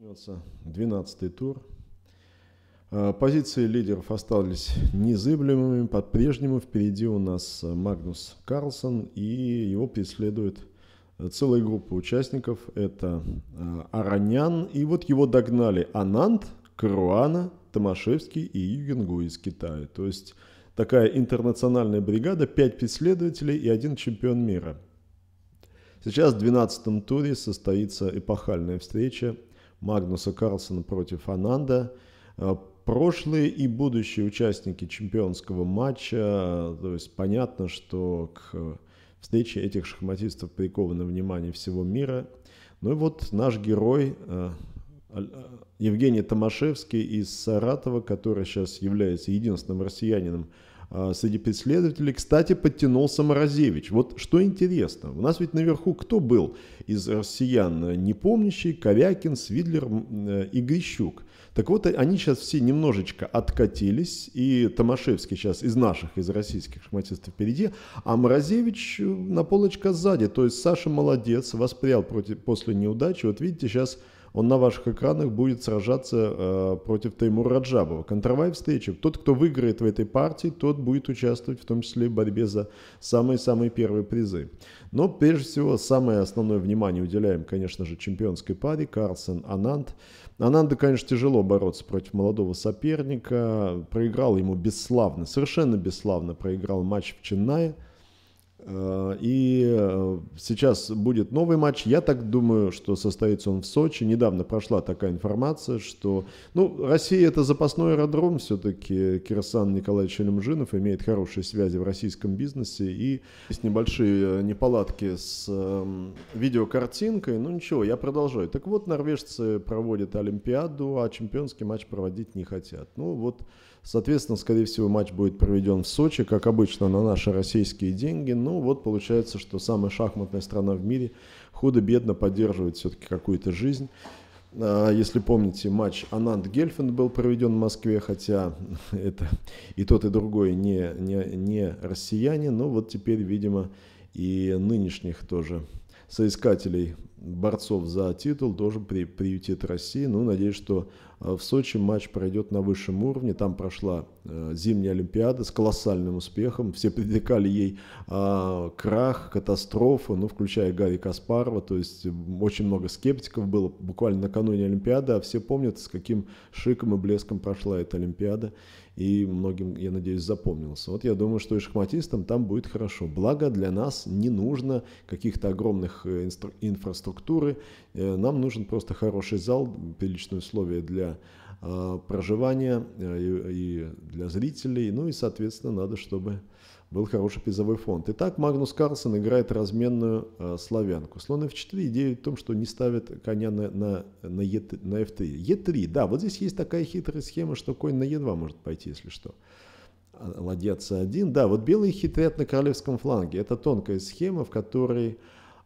Начнется 12 тур. А, позиции лидеров остались незыблемыми. По-прежнему впереди у нас Магнус Карлсон и его преследует целая группа участников. Это а, Аронян и вот его догнали Анант, Каруана, Томашевский и Югенгу из Китая. То есть такая интернациональная бригада, 5 преследователей и один чемпион мира. Сейчас в 12-м туре состоится эпохальная встреча Магнуса Карлсона против Ананда. Э, прошлые и будущие участники чемпионского матча, э, то есть понятно, что к э, встрече этих шахматистов приковано внимание всего мира. Ну и вот наш герой Евгений Томашевский из Саратова, который сейчас является единственным россиянином, а, среди преследователей. Кстати, подтянулся Морозевич. Вот что интересно, у нас ведь наверху кто был из россиян э, непомнящий, Ковякин, Свидлер э, и Грищук. Так вот, э, они сейчас все немножечко откатились, и Томашевский сейчас из наших, из российских шахматистов впереди, а Морозевич на полочка сзади. То есть Саша молодец, воспрял против, после неудачи. Вот видите, сейчас он на ваших экранах будет сражаться э, против Таймура Раджабова. Контровая встреча. Тот, кто выиграет в этой партии, тот будет участвовать в том числе в борьбе за самые-самые первые призы. Но прежде всего самое основное внимание уделяем, конечно же, чемпионской паре Карсон Анант. Ананда, конечно, тяжело бороться против молодого соперника. Проиграл ему бесславно, совершенно бесславно проиграл матч в Ченнае. Э, и э, сейчас будет новый матч. Я так думаю, что состоится он в Сочи. Недавно прошла такая информация, что... Ну, Россия это запасной аэродром. Все-таки Кирсан Николаевич Элемжинов имеет хорошие связи в российском бизнесе. И есть небольшие э, неполадки с эм, видеокартинкой. Ну, ничего, я продолжаю. Так вот, норвежцы проводят Олимпиаду, а чемпионский матч проводить не хотят. Ну, вот... Соответственно, скорее всего, матч будет проведен в Сочи, как обычно, на наши российские деньги. Ну вот получается, что самая шахматная страна в мире худо-бедно поддерживает все-таки какую-то жизнь. А, если помните, матч Ананд-Гельфанд был проведен в Москве, хотя это и тот, и другой не, не, не россияне, но вот теперь, видимо, и нынешних тоже соискателей борцов за титул тоже при, приютит России. Ну, надеюсь, что э, в Сочи матч пройдет на высшем уровне. Там прошла э, зимняя Олимпиада с колоссальным успехом. Все предрекали ей а, крах, катастрофу, ну, включая Гарри Каспарова. То есть очень много скептиков было буквально накануне Олимпиады. А все помнят, с каким шиком и блеском прошла эта Олимпиада и многим, я надеюсь, запомнился. Вот я думаю, что и шахматистам там будет хорошо. Благо для нас не нужно каких-то огромных э, инстру- инфраструктуры, э, нам нужен просто хороший зал, приличные условия для а, проживания э, и для зрителей, ну и, соответственно, надо, чтобы был хороший призовой фонд. Итак, Магнус Карлсон играет разменную э, славянку. Слон f4, идея в том, что не ставят коня на, на, на, е, на f3. e3, да, вот здесь есть такая хитрая схема, что конь на e2 может пойти, если что. А, Ладья c1, да, вот белые хитрят на королевском фланге. Это тонкая схема, в которой...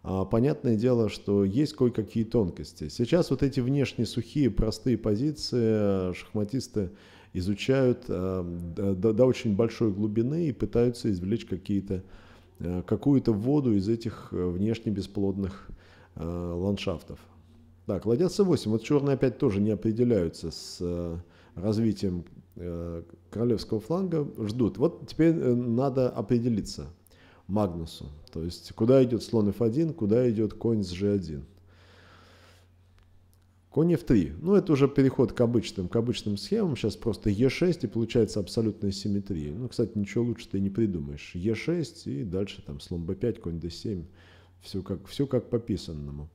А, понятное дело, что есть кое-какие тонкости. Сейчас вот эти внешние сухие, простые позиции э, шахматисты изучают э, до, до очень большой глубины и пытаются извлечь какие-то, э, какую-то воду из этих э, внешне бесплодных ландшафтов. Так, ладья 8 Вот черные опять тоже не определяются с развитием королевского фланга. Ждут. Вот теперь надо определиться Магнусу. То есть, куда идет слон f1, куда идет конь с g1. Конь f3. Ну, это уже переход к обычным, к обычным схемам. Сейчас просто e6 и получается абсолютная симметрия. Ну, кстати, ничего лучше ты не придумаешь. e6 и дальше там слон b5, конь d7. Все как, все как по писанному.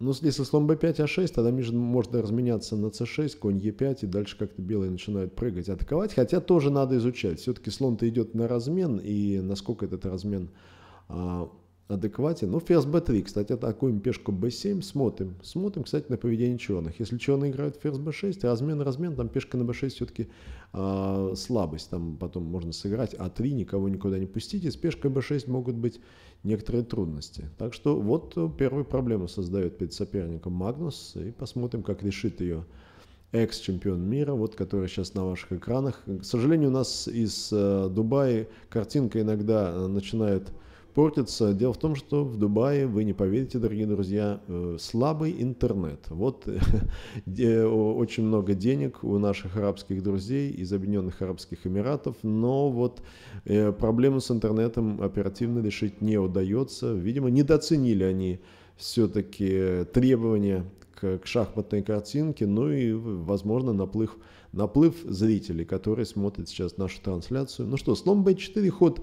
Ну, если слон b5, а6, тогда можно разменяться на c6, конь e5, и дальше как-то белые начинают прыгать, атаковать. Хотя тоже надо изучать. Все-таки слон-то идет на размен, и насколько этот размен а, адекватен. Ну, ферзь b3, кстати, атакуем пешку б 7 смотрим. Смотрим, кстати, на поведение черных. Если черные играют ферзь b6, размен, размен, там пешка на б 6 все-таки э, а, слабость. Там потом можно сыграть а3, никого никуда не пустите. С пешкой б 6 могут быть некоторые трудности. Так что вот э, первую проблему создает перед соперником Магнус. И посмотрим, как решит ее экс-чемпион мира, вот который сейчас на ваших экранах. К сожалению, у нас из э, Дубая картинка иногда э, начинает портится. Дело в том, что в Дубае, вы не поверите, дорогие друзья, э, слабый интернет. Вот очень много денег у наших арабских друзей из Объединенных Арабских Эмиратов, но вот э, проблему с интернетом оперативно решить не удается. Видимо, недооценили они все-таки требования к, шахматной картинке, ну и, возможно, наплыв, наплыв зрителей, которые смотрят сейчас нашу трансляцию. Ну что, слон b4, ход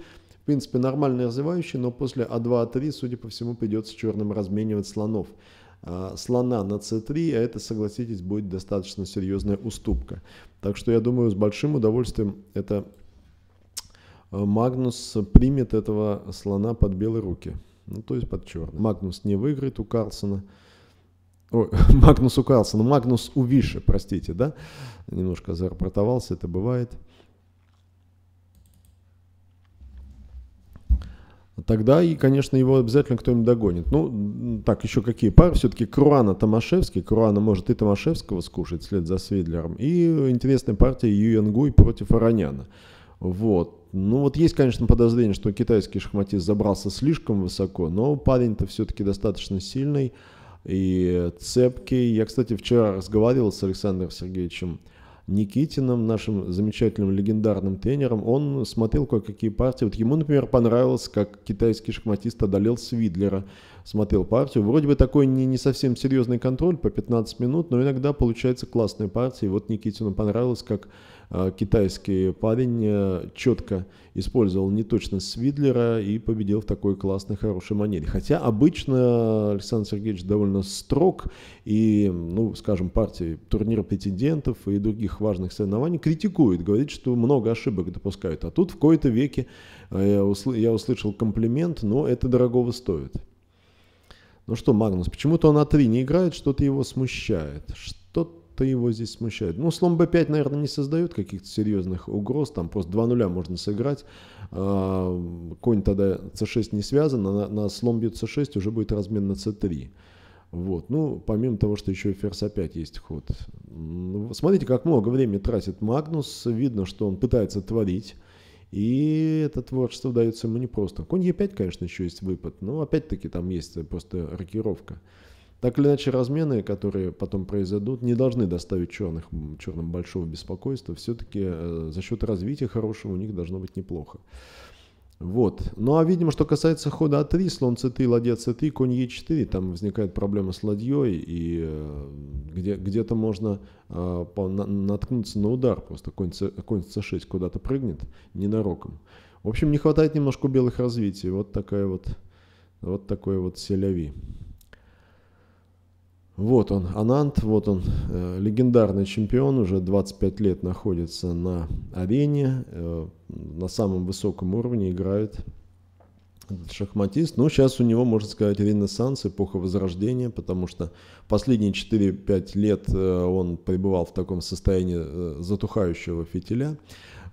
принципе, нормальный развивающий, но после А2, А3, судя по всему, придется черным разменивать слонов. А, слона на c3, а это, согласитесь, будет достаточно серьезная уступка. Так что я думаю, с большим удовольствием это э, Магнус примет этого слона под белые руки. Ну, то есть под черный. Магнус не выиграет у Карлсона. Ой, Магнус у Карлсона, Магнус у Виши, простите, да? Немножко зарапортовался, это бывает. тогда и, конечно, его обязательно кто-нибудь догонит. Ну, так, еще какие пары? Все-таки Круана Томашевский. Круана может и Томашевского скушать вслед за Свидлером. И интересная партия Юенгуй против Араняна. Вот. Ну вот есть, конечно, подозрение, что китайский шахматист забрался слишком высоко, но парень-то все-таки достаточно сильный и цепкий. Я, кстати, вчера разговаривал с Александром Сергеевичем Никитином, нашим замечательным легендарным тренером, он смотрел кое-какие партии. Вот ему, например, понравилось, как китайский шахматист одолел Свидлера смотрел партию. Вроде бы такой не, не совсем серьезный контроль по 15 минут, но иногда получается классная партия. И вот Никитину понравилось, как э, китайский парень э, четко использовал неточность Свидлера и победил в такой классной, хорошей манере. Хотя обычно Александр Сергеевич довольно строг и, ну, скажем, партии турнира претендентов и других важных соревнований критикует, говорит, что много ошибок допускают. А тут в кои-то веке э, я услышал комплимент, но это дорогого стоит. Ну что, Магнус, почему-то он А3 не играет, что-то его смущает. Что-то его здесь смущает. Ну, слон б 5 наверное, не создает каких-то серьезных угроз. Там просто 2 нуля можно сыграть. А, конь тогда с 6 не связан, а на, на слон бьет c6 уже будет размен на с 3 Вот. Ну, помимо того, что еще и ферзь опять есть ход. Ну, смотрите, как много времени тратит Магнус. Видно, что он пытается творить. И это творчество дается ему непросто. Конь Е5, конечно, еще есть выпад, но опять-таки там есть э, просто рокировка. Так или иначе, размены, которые потом произойдут, не должны доставить черных, черным большого беспокойства. Все-таки э, за счет развития хорошего у них должно быть неплохо. Вот. Ну а, видимо, что касается хода А3, слон c3, ладья c3, конь е 4 там возникает проблема с ладьей, и э, где, где-то можно э, наткнуться на удар, просто конь, c, конь с 6 куда-то прыгнет ненароком. В общем, не хватает немножко белых развитий, вот такая вот, вот такой вот селяви. Вот он, Анант, вот он, э, легендарный чемпион, уже 25 лет находится на арене, э, на самом высоком уровне играет этот шахматист. Ну, сейчас у него, можно сказать, ренессанс, эпоха Возрождения, потому что последние 4-5 лет э, он пребывал в таком состоянии э, затухающего фитиля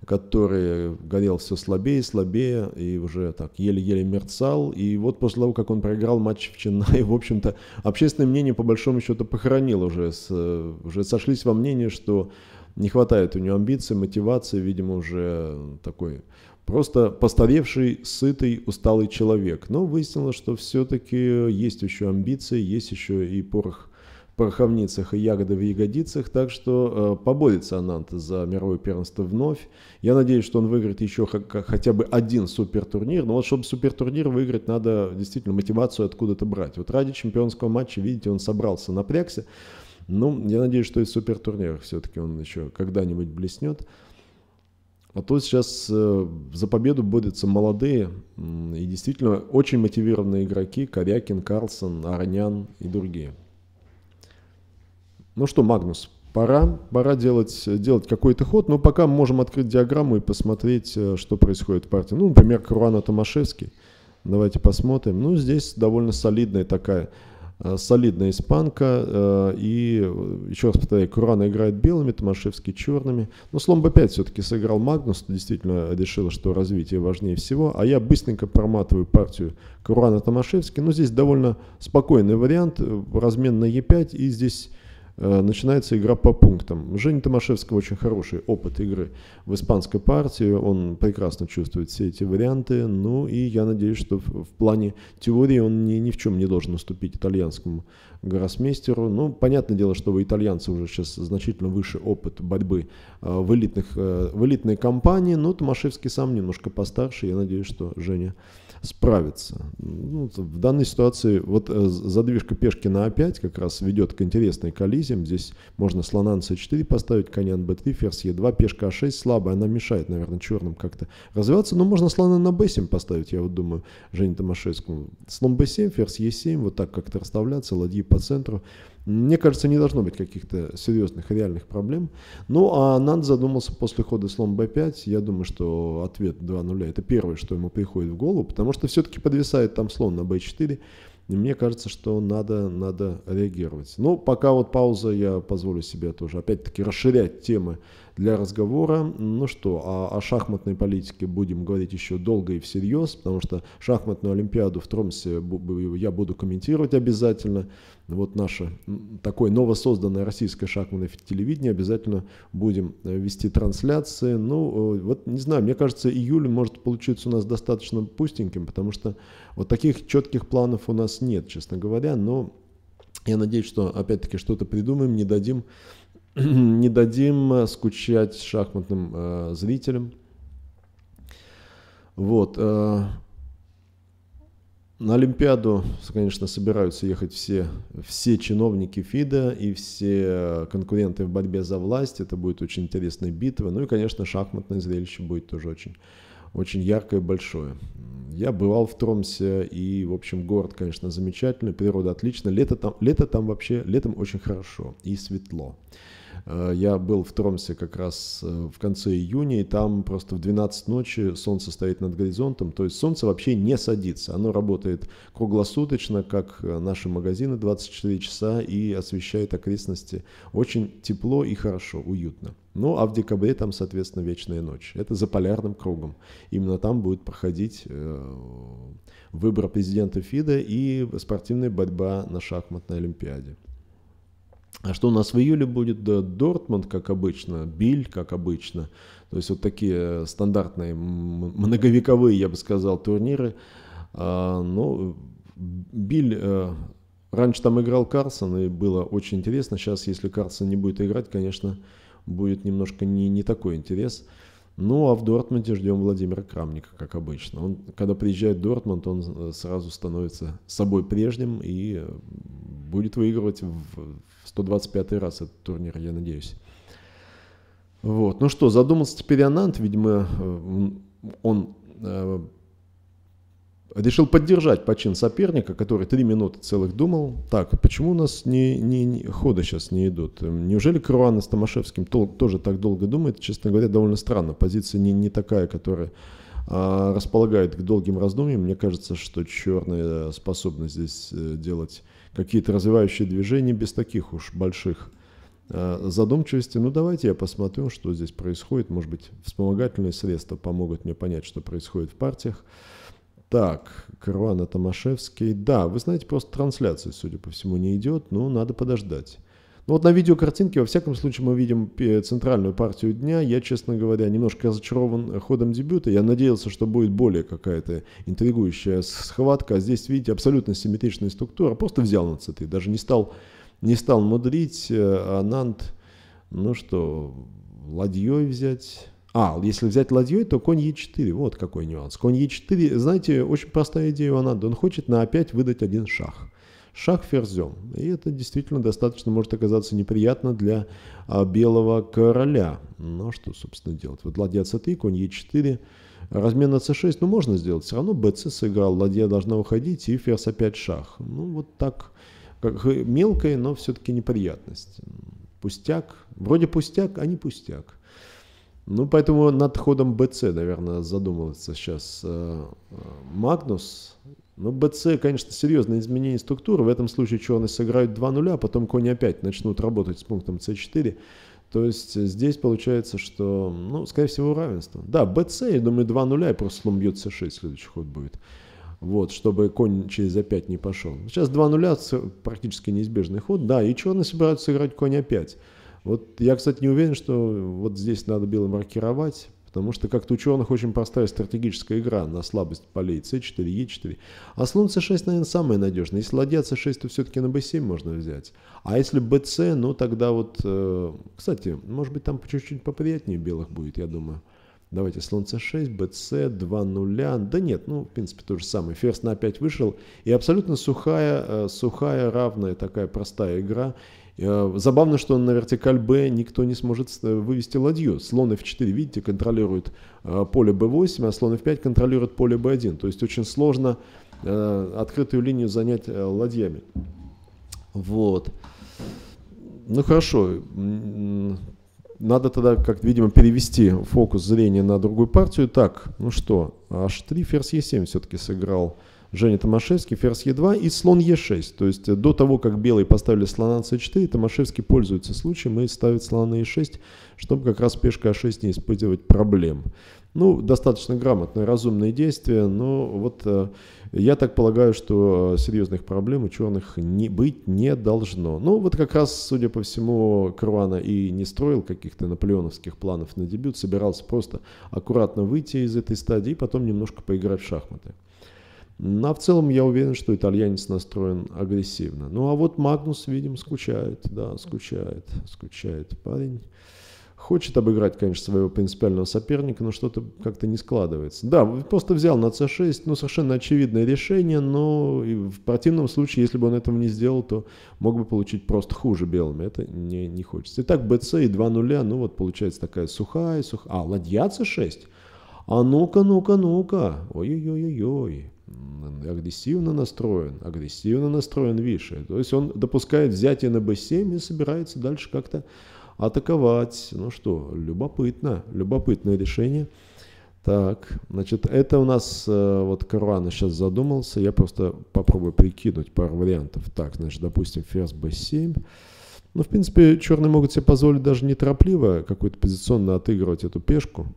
который горел все слабее и слабее, и уже так еле-еле мерцал. И вот после того, как он проиграл матч в Ченнаи, в общем-то, общественное мнение по большому счету похоронило уже, с, уже сошлись во мнении, что не хватает у него амбиций, мотивации, видимо, уже такой просто постаревший, сытый, усталый человек. Но выяснилось, что все-таки есть еще амбиции, есть еще и порох пороховницах и ягоды в ягодицах, так что э, поборется Ананта за мировое первенство вновь. Я надеюсь, что он выиграет еще хотя бы один супертурнир, но вот чтобы супертурнир выиграть, надо действительно мотивацию откуда-то брать. Вот ради чемпионского матча, видите, он собрался, напрягся. Ну, я надеюсь, что и в супертурнирах все-таки он еще когда-нибудь блеснет. А то сейчас э, за победу борются молодые и действительно очень мотивированные игроки Корякин, Карлсон, Арнян и другие. Ну что, Магнус, пора, пора делать, делать какой-то ход, но пока мы можем открыть диаграмму и посмотреть, э, что происходит в партии. Ну, например, Круана Томашевский. Давайте посмотрим. Ну, здесь довольно солидная такая, э, солидная испанка. Э, и еще раз повторяю, Курана играет белыми, Томашевский черными. Но слом b5 все-таки сыграл Магнус, действительно решил, что развитие важнее всего. А я быстренько проматываю партию Курана Томашевский. Но ну, здесь довольно спокойный вариант, размен на e5 и здесь Э, начинается игра по пунктам. Женя Томашевского очень хороший опыт игры в испанской партии, он прекрасно чувствует все эти варианты, ну и я надеюсь, что в, в плане теории он ни, ни в чем не должен уступить итальянскому гроссмейстеру. Ну, понятное дело, что у итальянцев уже сейчас значительно выше опыт борьбы э, в, элитных, э, в элитной компании, но Томашевский сам немножко постарше, я надеюсь, что Женя справиться. Ну, в данной ситуации вот э, задвижка пешки на А5 как раз ведет к интересной коллизиям. Здесь можно слона на С4 поставить, коня на Б3, ферзь Е2, пешка А6 слабая, она мешает, наверное, черным как-то развиваться. Но можно слона на Б7 поставить, я вот думаю, Жене Томашевскому. Слон Б7, ферзь Е7, вот так как-то расставляться, ладьи по центру. Мне кажется, не должно быть каких-то серьезных реальных проблем. Ну, а Нанд задумался после хода слон b5. Я думаю, что ответ 2-0 это первое, что ему приходит в голову, потому что все-таки подвисает там слон на b4. И мне кажется, что надо, надо реагировать. Ну, пока вот пауза, я позволю себе тоже опять-таки расширять темы для разговора. Ну что, о, о шахматной политике будем говорить еще долго и всерьез, потому что шахматную Олимпиаду в Тромсе я буду комментировать обязательно. Вот наше такое новосозданное российское шахматное телевидение обязательно будем э, вести трансляции. Ну, вот не знаю, мне кажется, июль может получиться у нас достаточно пустеньким, потому что вот таких четких планов у нас нет, честно говоря, но я надеюсь, что опять-таки что-то придумаем, не дадим не дадим э, скучать шахматным э, зрителям. Вот. Э, на Олимпиаду, конечно, собираются ехать все, все чиновники ФИДа и все э, конкуренты в борьбе за власть. Это будет очень интересная битва. Ну и, конечно, шахматное зрелище будет тоже очень, очень яркое и большое. Я бывал в Тромсе, и, в общем, город, конечно, замечательный, природа отличная. Лето там, лето там вообще, летом очень хорошо и светло. Э, я был в Тромсе как раз э, в конце июня, и там просто в 12 ночи солнце стоит над горизонтом, то есть солнце вообще не садится. Оно работает круглосуточно, как э, наши магазины 24 часа, и освещает окрестности. Очень тепло и хорошо, уютно. Ну, а в декабре там, соответственно, вечная ночь. Это за полярным кругом. Именно там будет проходить э, выбор президента ФИДА и спортивная борьба на шахматной олимпиаде. А что у нас в июле будет? Да, Дортмунд, как обычно, Биль, как обычно. То есть вот такие э, стандартные многовековые, я бы сказал, турниры. А, ну, Биль... А, э, раньше там играл Карсон, и было очень интересно. Сейчас, если Карсон не будет играть, конечно, будет немножко не, не такой интерес. Ну, а в Дортмунде ждем Владимира Крамника, как обычно. Он, когда приезжает в Дортмунд, он э, сразу становится собой прежним и э, будет выигрывать в 125 раз этот турнир, я надеюсь. Вот. Ну что, задумался теперь Анант, видимо, э, он Решил поддержать почин соперника, который три минуты целых думал, так, почему у нас не, не, не, ходы сейчас не идут? Неужели Круана с Томашевским тол, тоже так долго думает? Честно говоря, довольно странно. Позиция не, не такая, которая а, располагает к долгим раздумьям. Мне кажется, что черные способны здесь э, делать какие-то развивающие движения без таких уж больших э, задумчивости, ну давайте я посмотрю, что здесь происходит, может быть, вспомогательные средства помогут мне понять, что происходит в партиях. Так, Карвана Томашевский. Да, вы знаете, просто трансляция, судя по всему, не идет, но надо подождать. Ну вот на видеокартинке, во всяком случае, мы видим э, центральную партию дня. Я, честно говоря, немножко разочарован ходом дебюта. Я надеялся, что будет более какая-то интригующая схватка. А здесь, видите, абсолютно симметричная структура. Просто взял на цветы, даже не стал, не стал мудрить. Э, Анант, ну что, ладьей взять... А, если взять ладьей, то конь Е4. Вот какой нюанс. Конь Е4, знаете, очень простая идея у Ананда. Он хочет на опять выдать один шах. Шах ферзем. И это действительно достаточно может оказаться неприятно для а, белого короля. Но что, собственно, делать? Вот ладья c3, конь Е4. Размен на c6, ну, можно сделать. Все равно bc сыграл, ладья должна уходить, и ферзь опять шах. Ну, вот так, как мелкая, но все-таки неприятность. Пустяк. Вроде пустяк, а не пустяк. Ну, поэтому над ходом БЦ, наверное, задумывается сейчас э, э, Магнус. Ну, БЦ, конечно, серьезное изменение структуры. В этом случае черные сыграют 2 нуля, а потом кони опять начнут работать с пунктом С4. То есть здесь получается, что, ну, скорее всего, равенство. Да, БЦ, я думаю, 2 нуля, и просто слом бьет С6, следующий ход будет. Вот, чтобы конь через А5 не пошел. Сейчас 2 нуля, практически неизбежный ход. Да, и черные собираются сыграть конь опять? Вот я, кстати, не уверен, что вот здесь надо белым маркировать, потому что как-то ученых очень простая стратегическая игра на слабость полей c 4 e 4 А слон c 6 наверное, самое надежное. Если ладья c 6 то все-таки на b 7 можно взять. А если БС, ну тогда вот... Э, кстати, может быть, там чуть-чуть поприятнее белых будет, я думаю. Давайте слон c6, bc, 2 нуля. Да нет, ну, в принципе, то же самое. Ферзь на 5 вышел. И абсолютно сухая, э, сухая, равная такая простая игра. Э, забавно, что на вертикаль Б никто не сможет э, вывести ладью. Слон F4, видите, контролирует э, поле B8, а слон F5 контролирует поле B1. То есть очень сложно открытую линию занять ладьями. Вот. Ну хорошо. Надо тогда, как видимо, перевести фокус зрения на другую партию. Так, ну что, H3, ферзь E7 все-таки сыграл Женя Томашевский, ферзь Е2 и слон Е6. То есть э, до того, как белые поставили слона С4, Томашевский пользуется случаем и ставит слона на Е6, чтобы как раз пешка А6 не испытывать проблем. Ну, достаточно грамотное разумные действия, но вот э, я так полагаю, что э, серьезных проблем у черных не, быть не должно. Ну, вот как раз, судя по всему, Круана и не строил каких-то наполеоновских планов на дебют, собирался просто аккуратно выйти из этой стадии и потом немножко поиграть в шахматы. Но в целом я уверен, что итальянец настроен агрессивно. Ну а вот Магнус, видим, скучает, да, скучает, скучает парень. Хочет обыграть, конечно, своего принципиального соперника, но что-то как-то не складывается. Да, просто взял на c6, ну, совершенно очевидное решение, но в противном случае, если бы он этого не сделал, то мог бы получить просто хуже белыми. Это не, не хочется. Итак, bc и 2 нуля, ну вот получается такая сухая, сухая. А, ладья c6? А ну-ка, ну-ка, ну-ка. Ой-ой-ой-ой агрессивно настроен, агрессивно настроен Виши. То есть он допускает взятие на b7 и собирается дальше как-то атаковать. Ну что, любопытно, любопытное решение. Так, значит, это у нас, э, вот Каруана сейчас задумался, я просто попробую прикинуть пару вариантов. Так, значит, допустим, ферзь b7. Ну, в принципе, черные могут себе позволить даже неторопливо какую-то позиционно отыгрывать эту пешку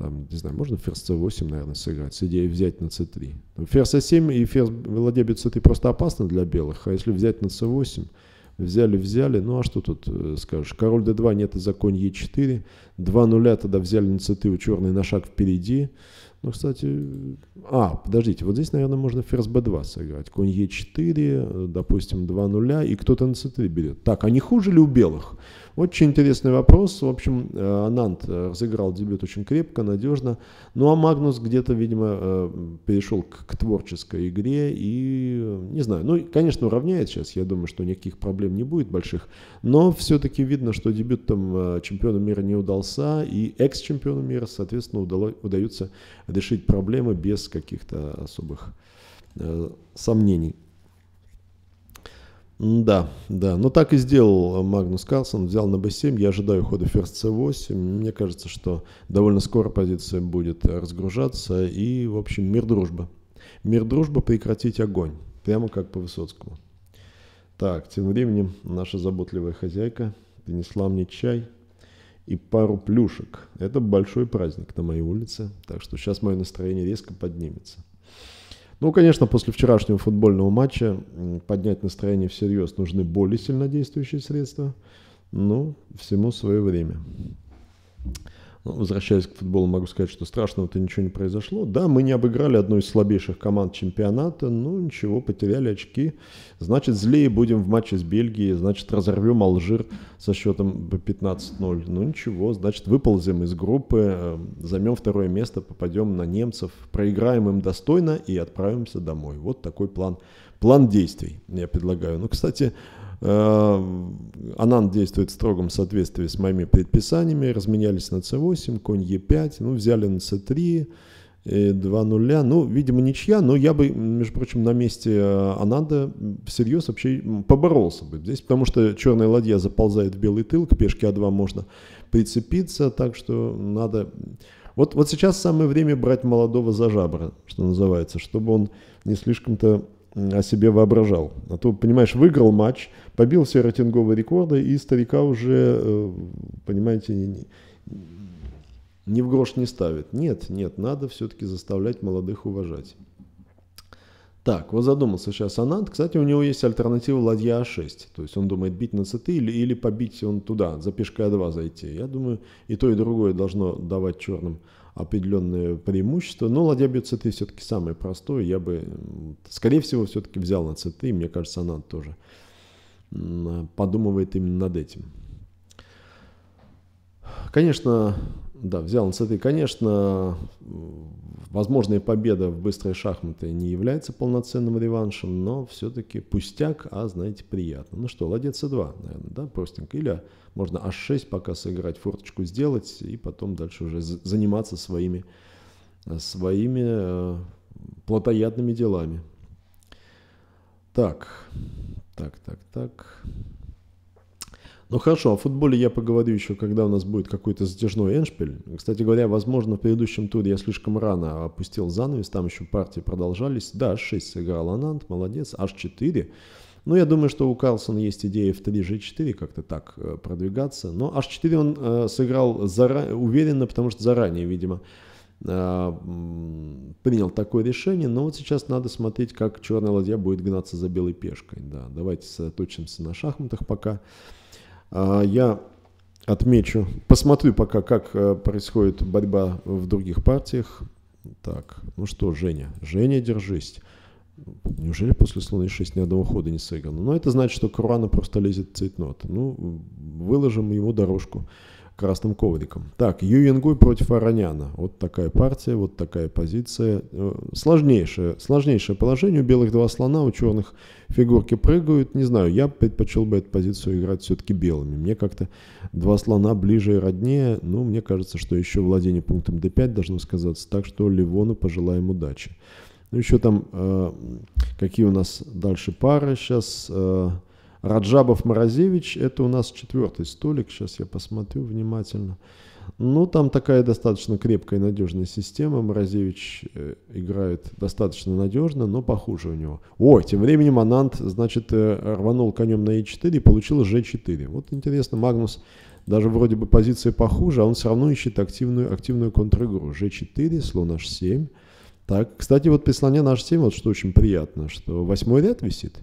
там, не знаю, можно ферзь c8, наверное, сыграть, с идеей взять на c3. Ферзь c7 и ферзь ладья b4 просто опасно для белых, а если взять на c8, взяли, взяли, ну а что тут э, скажешь, король d2, нет, и за конь e4, 2 нуля тогда взяли на c3, у черной на шаг впереди, ну, кстати, а, подождите, вот здесь, наверное, можно ферзь b2 сыграть, конь e4, э, допустим, 2 нуля, и кто-то на c3 берет. Так, а не хуже ли у белых? Очень интересный вопрос. В общем, э, Анант э, разыграл дебют очень крепко, надежно. Ну а Магнус где-то, видимо, э, перешел к, к творческой игре и, не знаю, ну, конечно, уравняет сейчас. Я думаю, что никаких проблем не будет больших. Но все-таки видно, что дебют там чемпиона мира не удался, и экс-чемпиону мира, соответственно, удало, удаются решить проблемы без каких-то особых сомнений. Да, да. Но так и сделал э, Магнус Карлсон. Взял на b7. Я ожидаю хода ферзь c8. Мне кажется, что довольно скоро позиция будет разгружаться. И, в общем, мир дружба. Мир дружба прекратить огонь. Прямо как по Высоцкому. Так, тем временем наша заботливая хозяйка принесла мне чай и пару плюшек. Это большой праздник на моей улице. Так что сейчас мое настроение резко поднимется. Ну, конечно, после вчерашнего футбольного матча поднять настроение всерьез нужны более сильнодействующие средства. Ну, всему свое время возвращаясь к футболу, могу сказать, что страшного-то ничего не произошло. Да, мы не обыграли одну из слабейших команд чемпионата, но ничего, потеряли очки. Значит, злее будем в матче с Бельгией, значит, разорвем Алжир со счетом 15-0. Ну ничего, значит, выползем из группы, э, займем второе место, попадем на немцев, проиграем им достойно и отправимся домой. Вот такой план, план действий я предлагаю. Ну, кстати, Э, Анан действует в строгом соответствии с моими предписаниями. Разменялись на c8, конь e5, ну, взяли на c3, 2 э, нуля. Ну, видимо, ничья, но я бы, между прочим, на месте э, Ананда всерьез вообще поборолся бы здесь, потому что черная ладья заползает в белый тыл, к пешке А2 можно прицепиться, так что надо... Вот, вот сейчас самое время брать молодого за жабра, что называется, чтобы он не слишком-то о себе воображал. А то, понимаешь, выиграл матч, побил все рейтинговые рекорды, и старика уже, э, понимаете, не, не в грош не ставит. Нет, нет, надо все-таки заставлять молодых уважать. Так, вот задумался сейчас Анант. Кстати, у него есть альтернатива ладья А6. То есть он думает бить на ЦТ или, или побить он туда, за пешкой А2 зайти. Я думаю, и то, и другое должно давать черным определенные преимущества. Но ладья c3 все-таки самое простое. Я бы, скорее всего, все-таки взял на c3. Мне кажется, она тоже подумывает именно над этим. Конечно, да, взял он с этой. Конечно, возможная победа в быстрой шахматы не является полноценным реваншем, но все-таки пустяк, а, знаете, приятно. Ну что, ладья c2, наверное, да, простенько. Или можно h6 пока сыграть, форточку сделать, и потом дальше уже заниматься своими, своими э, плотоядными делами. Так, так, так, так. Ну хорошо, о футболе я поговорю еще, когда у нас будет какой-то затяжной эншпиль. Кстати говоря, возможно, в предыдущем туре я слишком рано опустил занавес, там еще партии продолжались. Да, 6 сыграл Анант, молодец, аж 4. Ну я думаю, что у Карлсона есть идея в 3 G4 как-то так э, продвигаться. Но H4 он э, сыграл зара- уверенно, потому что заранее, видимо, э, принял такое решение. Но вот сейчас надо смотреть, как черная ладья будет гнаться за белой пешкой. Да, давайте сосредоточимся на шахматах пока. А, я отмечу, посмотрю пока, как э, происходит борьба в других партиях. Так, ну что, Женя, Женя, держись. Неужели после слона 6 ни одного хода не сыграно? Но ну, это значит, что Курана просто лезет в цейтнот. Ну, выложим ему дорожку красным ковриком. Так, Юенгуй против Ароняна. Вот такая партия, вот такая позиция. Э, сложнейшее, сложнейшее положение. У белых два слона, у черных фигурки прыгают. Не знаю, я предпочел бы эту позицию играть все-таки белыми. Мне как-то два слона ближе и роднее. Но ну, мне кажется, что еще владение пунктом d5 должно сказаться. Так что Ливону пожелаем удачи. Ну еще там, э, какие у нас дальше пары сейчас... Э, Раджабов Морозевич, это у нас четвертый столик, сейчас я посмотрю внимательно. Ну, там такая достаточно крепкая и надежная система. Морозевич э, играет достаточно надежно, но похуже у него. О, тем временем Анант, значит, э, рванул конем на Е4 и получил Ж4. Вот интересно, Магнус даже вроде бы позиция похуже, а он все равно ищет активную, активную контр-игру. G4, слон H7. Так, кстати, вот при слоне на H7 вот что очень приятно, что восьмой ряд висит.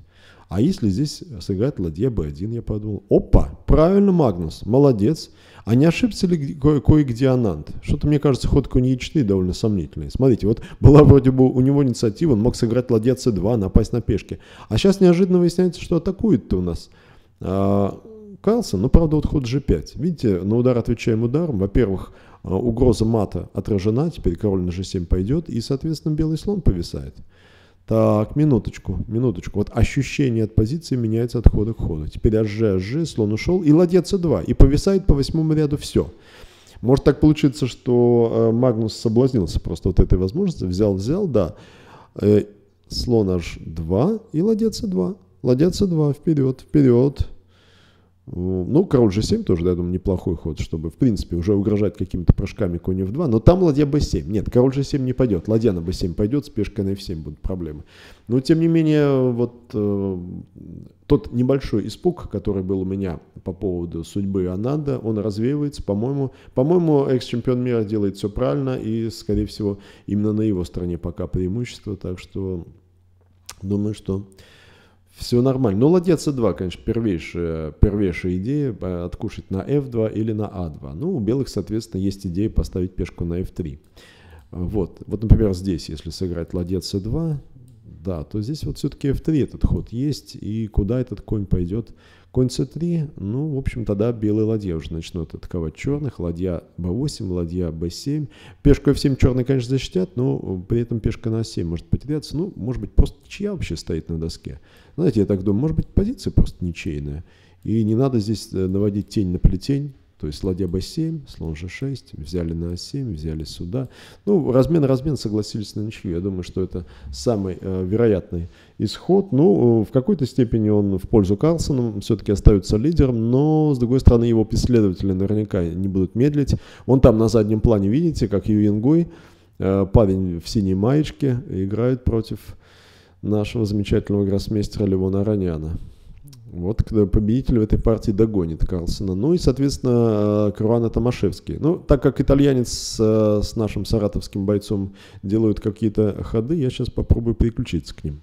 А если здесь сыграет ладья b1, я подумал, опа, правильно, Магнус, молодец. А не ошибся ли ко- кое-где Анант? Что-то, мне кажется, ход конь e4 довольно сомнительный. Смотрите, вот была вроде бы у него инициатива, он мог сыграть ладья c2, напасть на пешки. А сейчас неожиданно выясняется, что атакует-то у нас а, Карлсон, но, ну, правда, вот ход g5. Видите, на удар отвечаем ударом. Во-первых, а, угроза мата отражена, теперь король на g7 пойдет, и, соответственно, белый слон повисает. Так, минуточку, минуточку. Вот ощущение от позиции меняется от хода к ходу. Теперь АЖ, АЖ, слон ушел, и ладья c 2 и повисает по восьмому ряду все. Может так получиться, что э, Магнус соблазнился просто вот этой возможности, взял-взял, да. Э, слон H2 и ладья C2. Ладья C2, вперед, вперед, ну, король же 7 тоже, да, я думаю, неплохой ход, чтобы, в принципе, уже угрожать какими-то прыжками конь в 2 Но там ладья b7. Нет, король же 7 не пойдет. Ладья на b7 пойдет, с пешкой на f7 будут проблемы. Но, тем не менее, вот э, тот небольшой испуг, который был у меня по поводу судьбы Анада, он развеивается, по-моему. По-моему, экс-чемпион мира делает все правильно, и, скорее всего, именно на его стороне пока преимущество. Так что, думаю, что все нормально. Ну, ладья c 2 конечно, первейшая, первейшая идея э, откушать на F2 или на A2. А ну, у белых, соответственно, есть идея поставить пешку на F3. Вот, вот например, здесь, если сыграть ладья c 2 да, то здесь вот все-таки F3 этот ход есть, и куда этот конь пойдет, Конь c3, ну, в общем, тогда белые ладья уже начнут атаковать черных. Ладья b8, ладья b7. Пешку f7 черные, конечно, защитят, но при этом пешка на 7 может потеряться. Ну, может быть, просто чья вообще стоит на доске. Знаете, я так думаю, может быть, позиция просто ничейная. И не надо здесь э, наводить тень на плетень. То есть ладья b7, слон g6, взяли на a7, а взяли сюда. Ну, размен-размен согласились на ничью. Я думаю, что это самый э, вероятный исход. Ну, э, в какой-то степени он в пользу Карлсона все-таки остается лидером, но, с другой стороны, его преследователи наверняка не будут медлить. Он там на заднем плане, видите, как Юенгой, э, парень в синей маечке, играет против нашего замечательного гроссмейстера Левона Раняна. Вот победитель в этой партии догонит Карлсона. Ну и, соответственно, э, Круана Томашевский. Ну, так как итальянец с, э, с нашим саратовским бойцом делают какие-то ходы, я сейчас попробую переключиться к ним.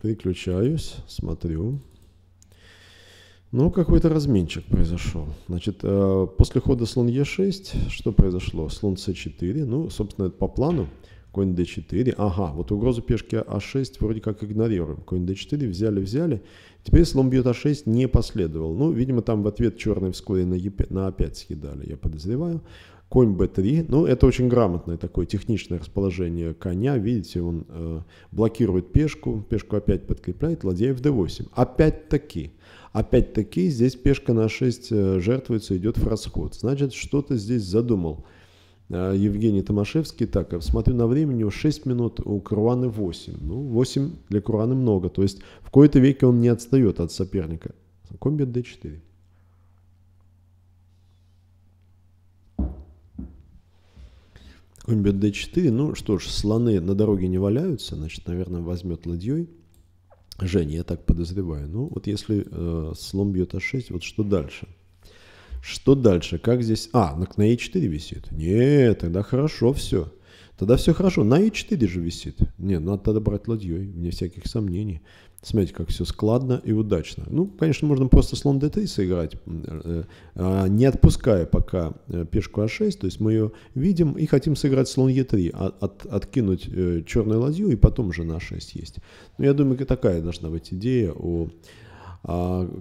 Переключаюсь, смотрю. Ну, какой-то разменчик произошел. Значит, э, после хода слон Е6, что произошло? Слон С4, ну, собственно, это по плану конь d4, ага, вот угрозу пешки а6 вроде как игнорируем. Конь d4 взяли-взяли, теперь слон бьет а6 не последовал. Ну, видимо, там в ответ черные вскоре на, e5, на а5 съедали, я подозреваю. Конь b3, ну, это очень грамотное такое техничное расположение коня, видите, он э, блокирует пешку, пешку опять подкрепляет, ладья в d8. Опять-таки, опять-таки здесь пешка на 6 э, жертвуется, идет в расход. Значит, что-то здесь задумал Э, Евгений Томашевский. Так, я э, смотрю на времени у него 6 минут, у Круаны 8. Ну, 8 для Круаны много. То есть в кои-то веке он не отстает от соперника. Комби d4. Комби d4. Ну что ж, слоны на дороге не валяются. Значит, наверное, возьмет ладьей. Женя, я так подозреваю. Ну, вот если э, слон бьет а6, вот что дальше? Что дальше? Как здесь? А, на, на e4 висит. Нет, тогда хорошо все. Тогда все хорошо. На e4 же висит. Не, ну, надо тогда брать ладьей, вне всяких сомнений. Смотрите, как все складно и удачно. Ну, конечно, можно просто слон d3 сыграть, э, а, не отпуская пока э, пешку а 6 То есть мы ее видим и хотим сыграть слон e3, от, а, от, откинуть э, черную ладью и потом уже на 6 есть. Но ну, я думаю, такая должна быть идея о, о а,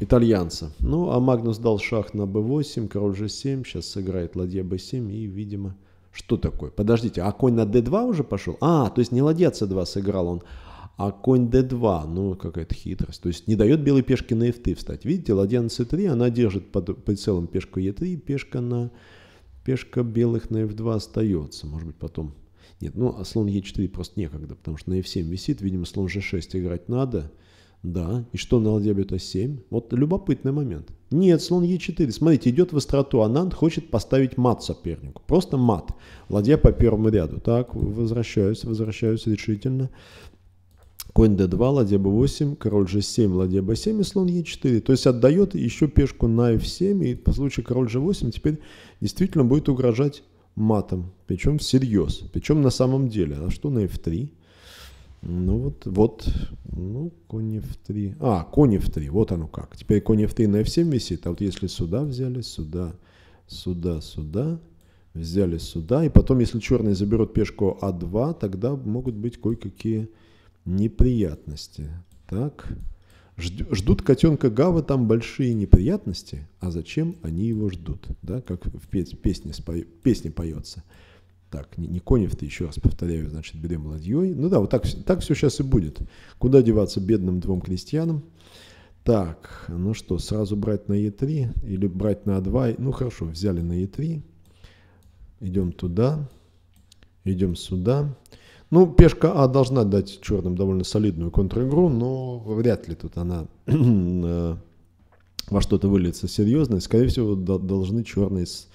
итальянца. Ну, а Магнус дал шах на b8, король g7, сейчас сыграет ладья b7 и, видимо, что такое? Подождите, а конь на d2 уже пошел? А, то есть не ладья c2 сыграл он, а конь d2, ну, какая-то хитрость. То есть не дает белой пешке на f3 встать. Видите, ладья на c3, она держит под прицелом пешку e3, пешка на... Пешка белых на f2 остается, может быть, потом... Нет, ну, а слон e4 просто некогда, потому что на f7 висит, видимо, слон g6 играть надо. Да, и что на ладья бьет А7? Вот любопытный момент. Нет, слон Е4. Смотрите, идет в остроту. Анант хочет поставить мат сопернику. Просто мат. Ладья по первому ряду. Так, возвращаюсь, возвращаюсь решительно. Конь d2, ладья b8, король g7, ладья b7 и слон e4. То есть отдает еще пешку на f7, и по случаю король g8 теперь действительно будет угрожать матом. Причем всерьез, причем на самом деле. А что на f3? Ну вот, вот, ну, конь f3. А, конь f3, вот оно как. Теперь конь f3 на f7 висит, а вот если сюда взяли, сюда, сюда, сюда, взяли сюда, и потом, если черные заберут пешку а2, тогда могут быть кое-какие неприятности. Так, ждут котенка Гава там большие неприятности, а зачем они его ждут, да, как в песне, песне поется. Так, не, не Конев-то, еще раз повторяю, значит, берем ладьей. Ну да, вот так, так все сейчас и будет. Куда деваться бедным двум крестьянам? Так, ну что, сразу брать на Е3 или брать на А2? Ну хорошо, взяли на Е3. Идем туда. Идем сюда. Ну, пешка А должна дать черным довольно солидную контр-игру, но вряд ли тут она э, во что-то выльется серьезно. скорее всего, должны черные с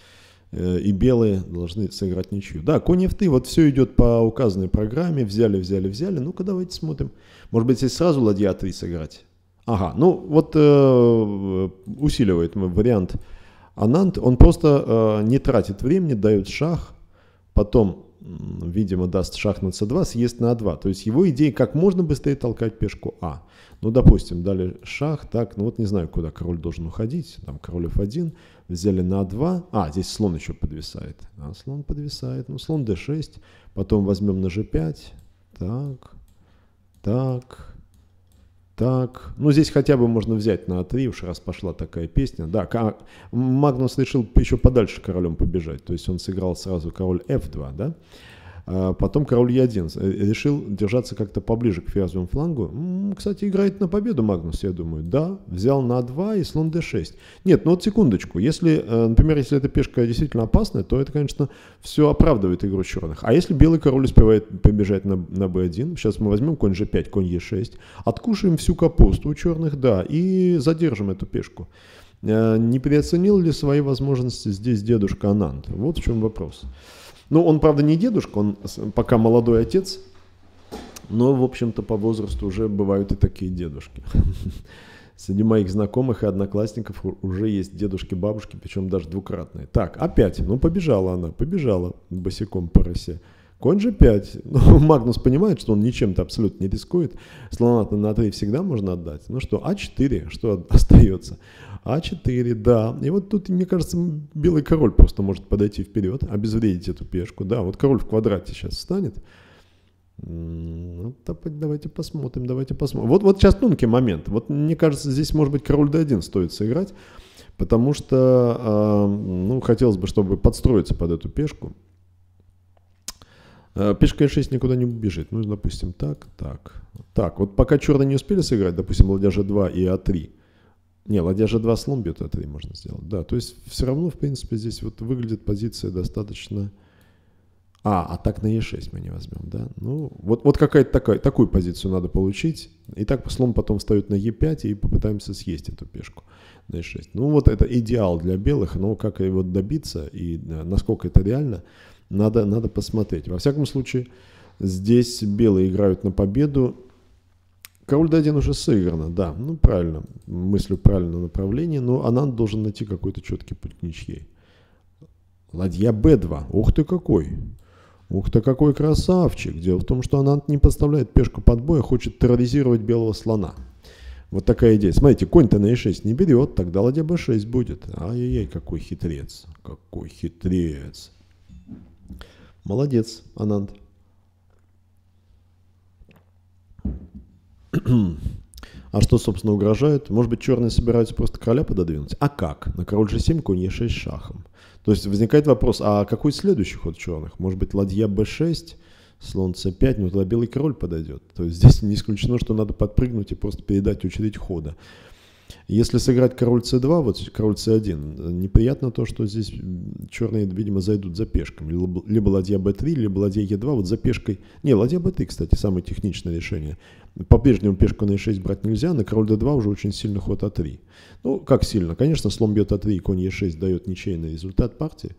и белые должны сыграть ничью. Да, конь f3, вот все идет по указанной программе, взяли, взяли, взяли. Ну-ка, давайте смотрим. Может быть, здесь сразу ладья a3 сыграть? Ага, ну вот э, усиливает вариант Анант. Он просто э, не тратит времени, дает шах, потом, видимо, даст шах на c2, съест на a2. А То есть его идея как можно быстрее толкать пешку а. Ну, допустим, дали шах, так, ну вот не знаю, куда король должен уходить, там король f1, взяли на 2. А, здесь слон еще подвисает. А, слон подвисает. Ну, слон d6. Потом возьмем на g5. Так, так, так. Ну, здесь хотя бы можно взять на А3, уж раз пошла такая песня. Да, Магнус решил еще подальше королем побежать. То есть он сыграл сразу король f2, да? А потом король Е1 э, решил держаться как-то поближе к фиазовому флангу. Кстати, играет на победу Магнус, я думаю. Да, взял на 2 и слон d6. Нет, ну вот секундочку. Если, э, например, если эта пешка действительно опасная, то это, конечно, все оправдывает игру черных. А если белый король успевает побежать на, на b1, сейчас мы возьмем конь g5, конь e6, откушаем всю капусту у черных, да, и задержим эту пешку. Э, не переоценил ли свои возможности здесь дедушка Ананд? Вот в чем вопрос. Ну, он, правда, не дедушка, он пока молодой отец, но, в общем-то, по возрасту уже бывают и такие дедушки. Среди моих знакомых и одноклассников уже есть дедушки-бабушки, причем даже двукратные. Так, опять. Ну, побежала она, побежала босиком по росе. Конь же 5. Ну, Магнус понимает, что он ничем-то абсолютно не рискует. Слона на 3 всегда можно отдать. Ну что, А4, что остается? А4, да. И вот тут, мне кажется, белый король просто может подойти вперед, обезвредить эту пешку. Да, вот король в квадрате сейчас встанет. Ну, давайте посмотрим, давайте посмотрим. Вот, вот сейчас тонкий момент. Вот мне кажется, здесь, может быть, король d1 стоит сыграть, потому что, э, ну, хотелось бы, чтобы подстроиться под эту пешку. Э, пешка e6 э никуда не убежит. Ну, допустим, так, так, так. Вот пока черные не успели сыграть, допустим, ладья g2 и a3, а не, ладья же 2 слон бьет, это и можно сделать. Да, то есть все равно, в принципе, здесь вот выглядит позиция достаточно... А, а так на Е6 мы не возьмем, да? Ну, вот, вот какая-то такая, такую позицию надо получить. И так слон потом встает на Е5 и попытаемся съесть эту пешку на Е6. Ну, вот это идеал для белых, но как его добиться и э, насколько это реально, надо, надо посмотреть. Во всяком случае, здесь белые играют на победу Король Дадин уже сыграно, да, ну правильно, мыслю правильно правильном направлении, но Анан должен найти какой-то четкий путь к ничьей. Ладья Б2, ух ты какой, ух ты какой красавчик. Дело в том, что Анант не подставляет пешку под бой, а хочет терроризировать белого слона. Вот такая идея. Смотрите, конь-то на e6 не берет, тогда ладья Б 6 будет. Ай-яй-яй, какой хитрец, какой хитрец. Молодец, Анант. А что, собственно, угрожает? Может быть, черные собираются просто короля пододвинуть? А как? На король же 7 конь e6 шахом. То есть возникает вопрос, а какой следующий ход черных? Может быть, ладья b6, слон c5, ну тогда белый король подойдет. То есть здесь не исключено, что надо подпрыгнуть и просто передать очередь хода. Если сыграть король c2, вот король c1, неприятно то, что здесь черные, видимо, зайдут за пешками. Либо, ладья b3, либо ладья e2, вот за пешкой. Не, ладья b3, кстати, самое техничное решение. По-прежнему пешку на e6 брать нельзя, на король d2 уже очень сильно ход a а 3 Ну, как сильно? Конечно, слон бьет a а 3 конь e6 дает ничейный результат партии.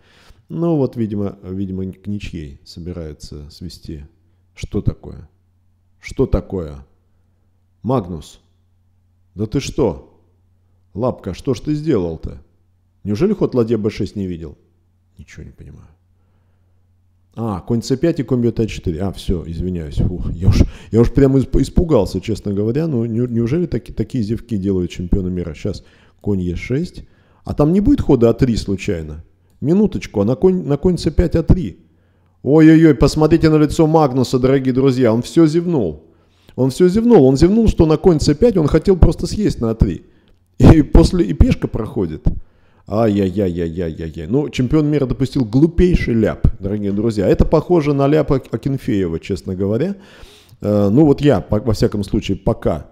Но вот, видимо, видимо к ничьей собирается свести. Что такое? Что такое? Магнус, да ты что? «Лапка, что ж ты сделал-то? Неужели ход ладья b6 не видел?» «Ничего не понимаю». А, конь c5 и конь бьет а4. А, все, извиняюсь. Фух, я уж, я уж прямо испугался, честно говоря. Ну, неужели таки, такие зевки делают чемпионы мира? Сейчас конь e6. А там не будет хода а3 случайно? Минуточку, а на конь, на конь c5 а3. Ой-ой-ой, посмотрите на лицо Магнуса, дорогие друзья. Он все зевнул. Он все зевнул. Он зевнул, что на конь c5 он хотел просто съесть на а3. И после и пешка проходит. Ай-яй-яй-яй-яй-яй-яй. Ну, чемпион мира допустил глупейший ляп, дорогие друзья. Это похоже на ляп Акинфеева, честно говоря. Э, ну, вот я, во всяком случае, пока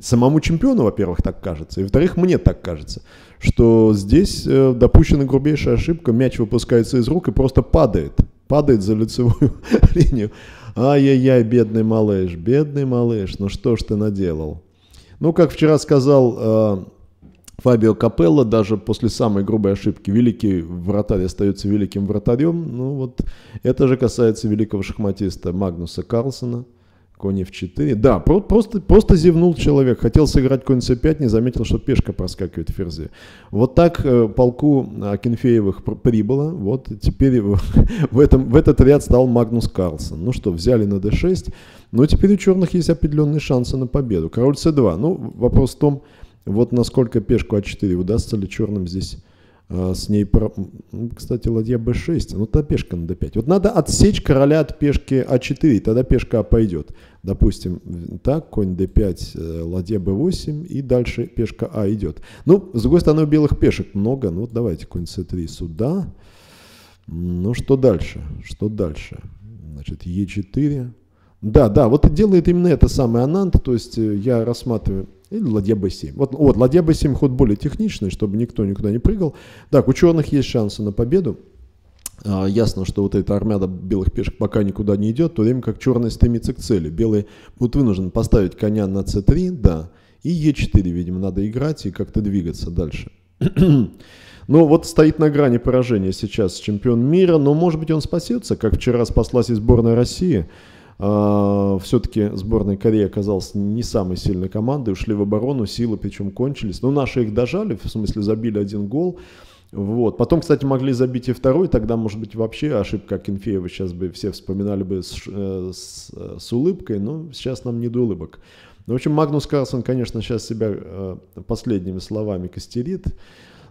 самому чемпиону, во-первых, так кажется, и, во-вторых, мне так кажется, что здесь э, допущена грубейшая ошибка, мяч выпускается из рук и просто падает, падает за лицевую линию. Ай-яй-яй, бедный малыш, бедный малыш, ну что ж ты наделал? Ну, как вчера сказал э, Фабио Капелло, даже после самой грубой ошибки великий вратарь остается великим вратарем. Ну вот это же касается великого шахматиста Магнуса Карлсона – Конь f4. Да, про просто, просто зевнул человек. Хотел сыграть конь c5, не заметил, что пешка проскакивает в ферзе. Вот так э, полку Акинфеевых прибыло. Вот теперь в, этом, в этот ряд стал Магнус Карлсон. Ну что, взяли на d6. Но ну, теперь у черных есть определенные шансы на победу. Король c2. Ну, вопрос в том, вот насколько пешку а4 удастся ли черным здесь Э, с ней... Про... Ну, кстати, ладья b6, ну тогда пешка на d5. Вот надо отсечь короля от пешки a а 4 и тогда пешка а пойдет. Допустим, э, так, конь d5, э, ладья b8, и дальше пешка а идет. Ну, с другой стороны, у белых пешек много. Ну, вот давайте конь c3 сюда. Ну, что дальше? Что дальше? Значит, e4. Да, да, вот делает именно это самое Анант, то есть я рассматриваю или ладья b7. Вот, вот ладья b7 ход более техничный, чтобы никто никуда не прыгал. Так, у черных есть шансы на победу. А, ясно, что вот эта армяда белых пешек пока никуда не идет, в то время как черные стремится к цели. Белые будут вынужден поставить коня на c3, да, и e4, видимо, надо играть и как-то двигаться дальше. Ну вот стоит на грани поражения сейчас чемпион мира, но может быть он спасется, как вчера спаслась и сборная России – а, Все-таки сборная Кореи оказалась не самой сильной командой, ушли в оборону, силы причем кончились. Но ну, наши их дожали, в смысле забили один гол. Вот. Потом, кстати, могли забить и второй, тогда, может быть, вообще ошибка Кенфеева сейчас бы все вспоминали бы с, э, с, э, с улыбкой, но сейчас нам не до улыбок. Ну, в общем, Магнус Карлсон, конечно, сейчас себя э, последними словами костерит.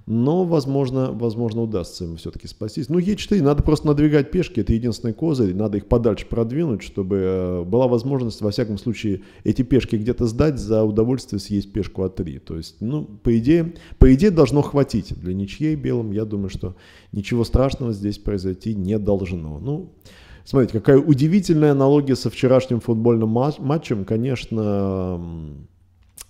Но, возможно, возможно удастся им все-таки спастись. Ну, Е4 надо просто надвигать пешки, это единственный козырь, надо их подальше продвинуть, чтобы э, была возможность, во всяком случае, эти пешки где-то сдать за удовольствие съесть пешку А3. То есть, ну, по идее, по идее должно хватить. Для ничьей белым, я думаю, что ничего страшного здесь произойти не должно. Ну, смотрите, какая удивительная аналогия со вчерашним футбольным матчем. Конечно,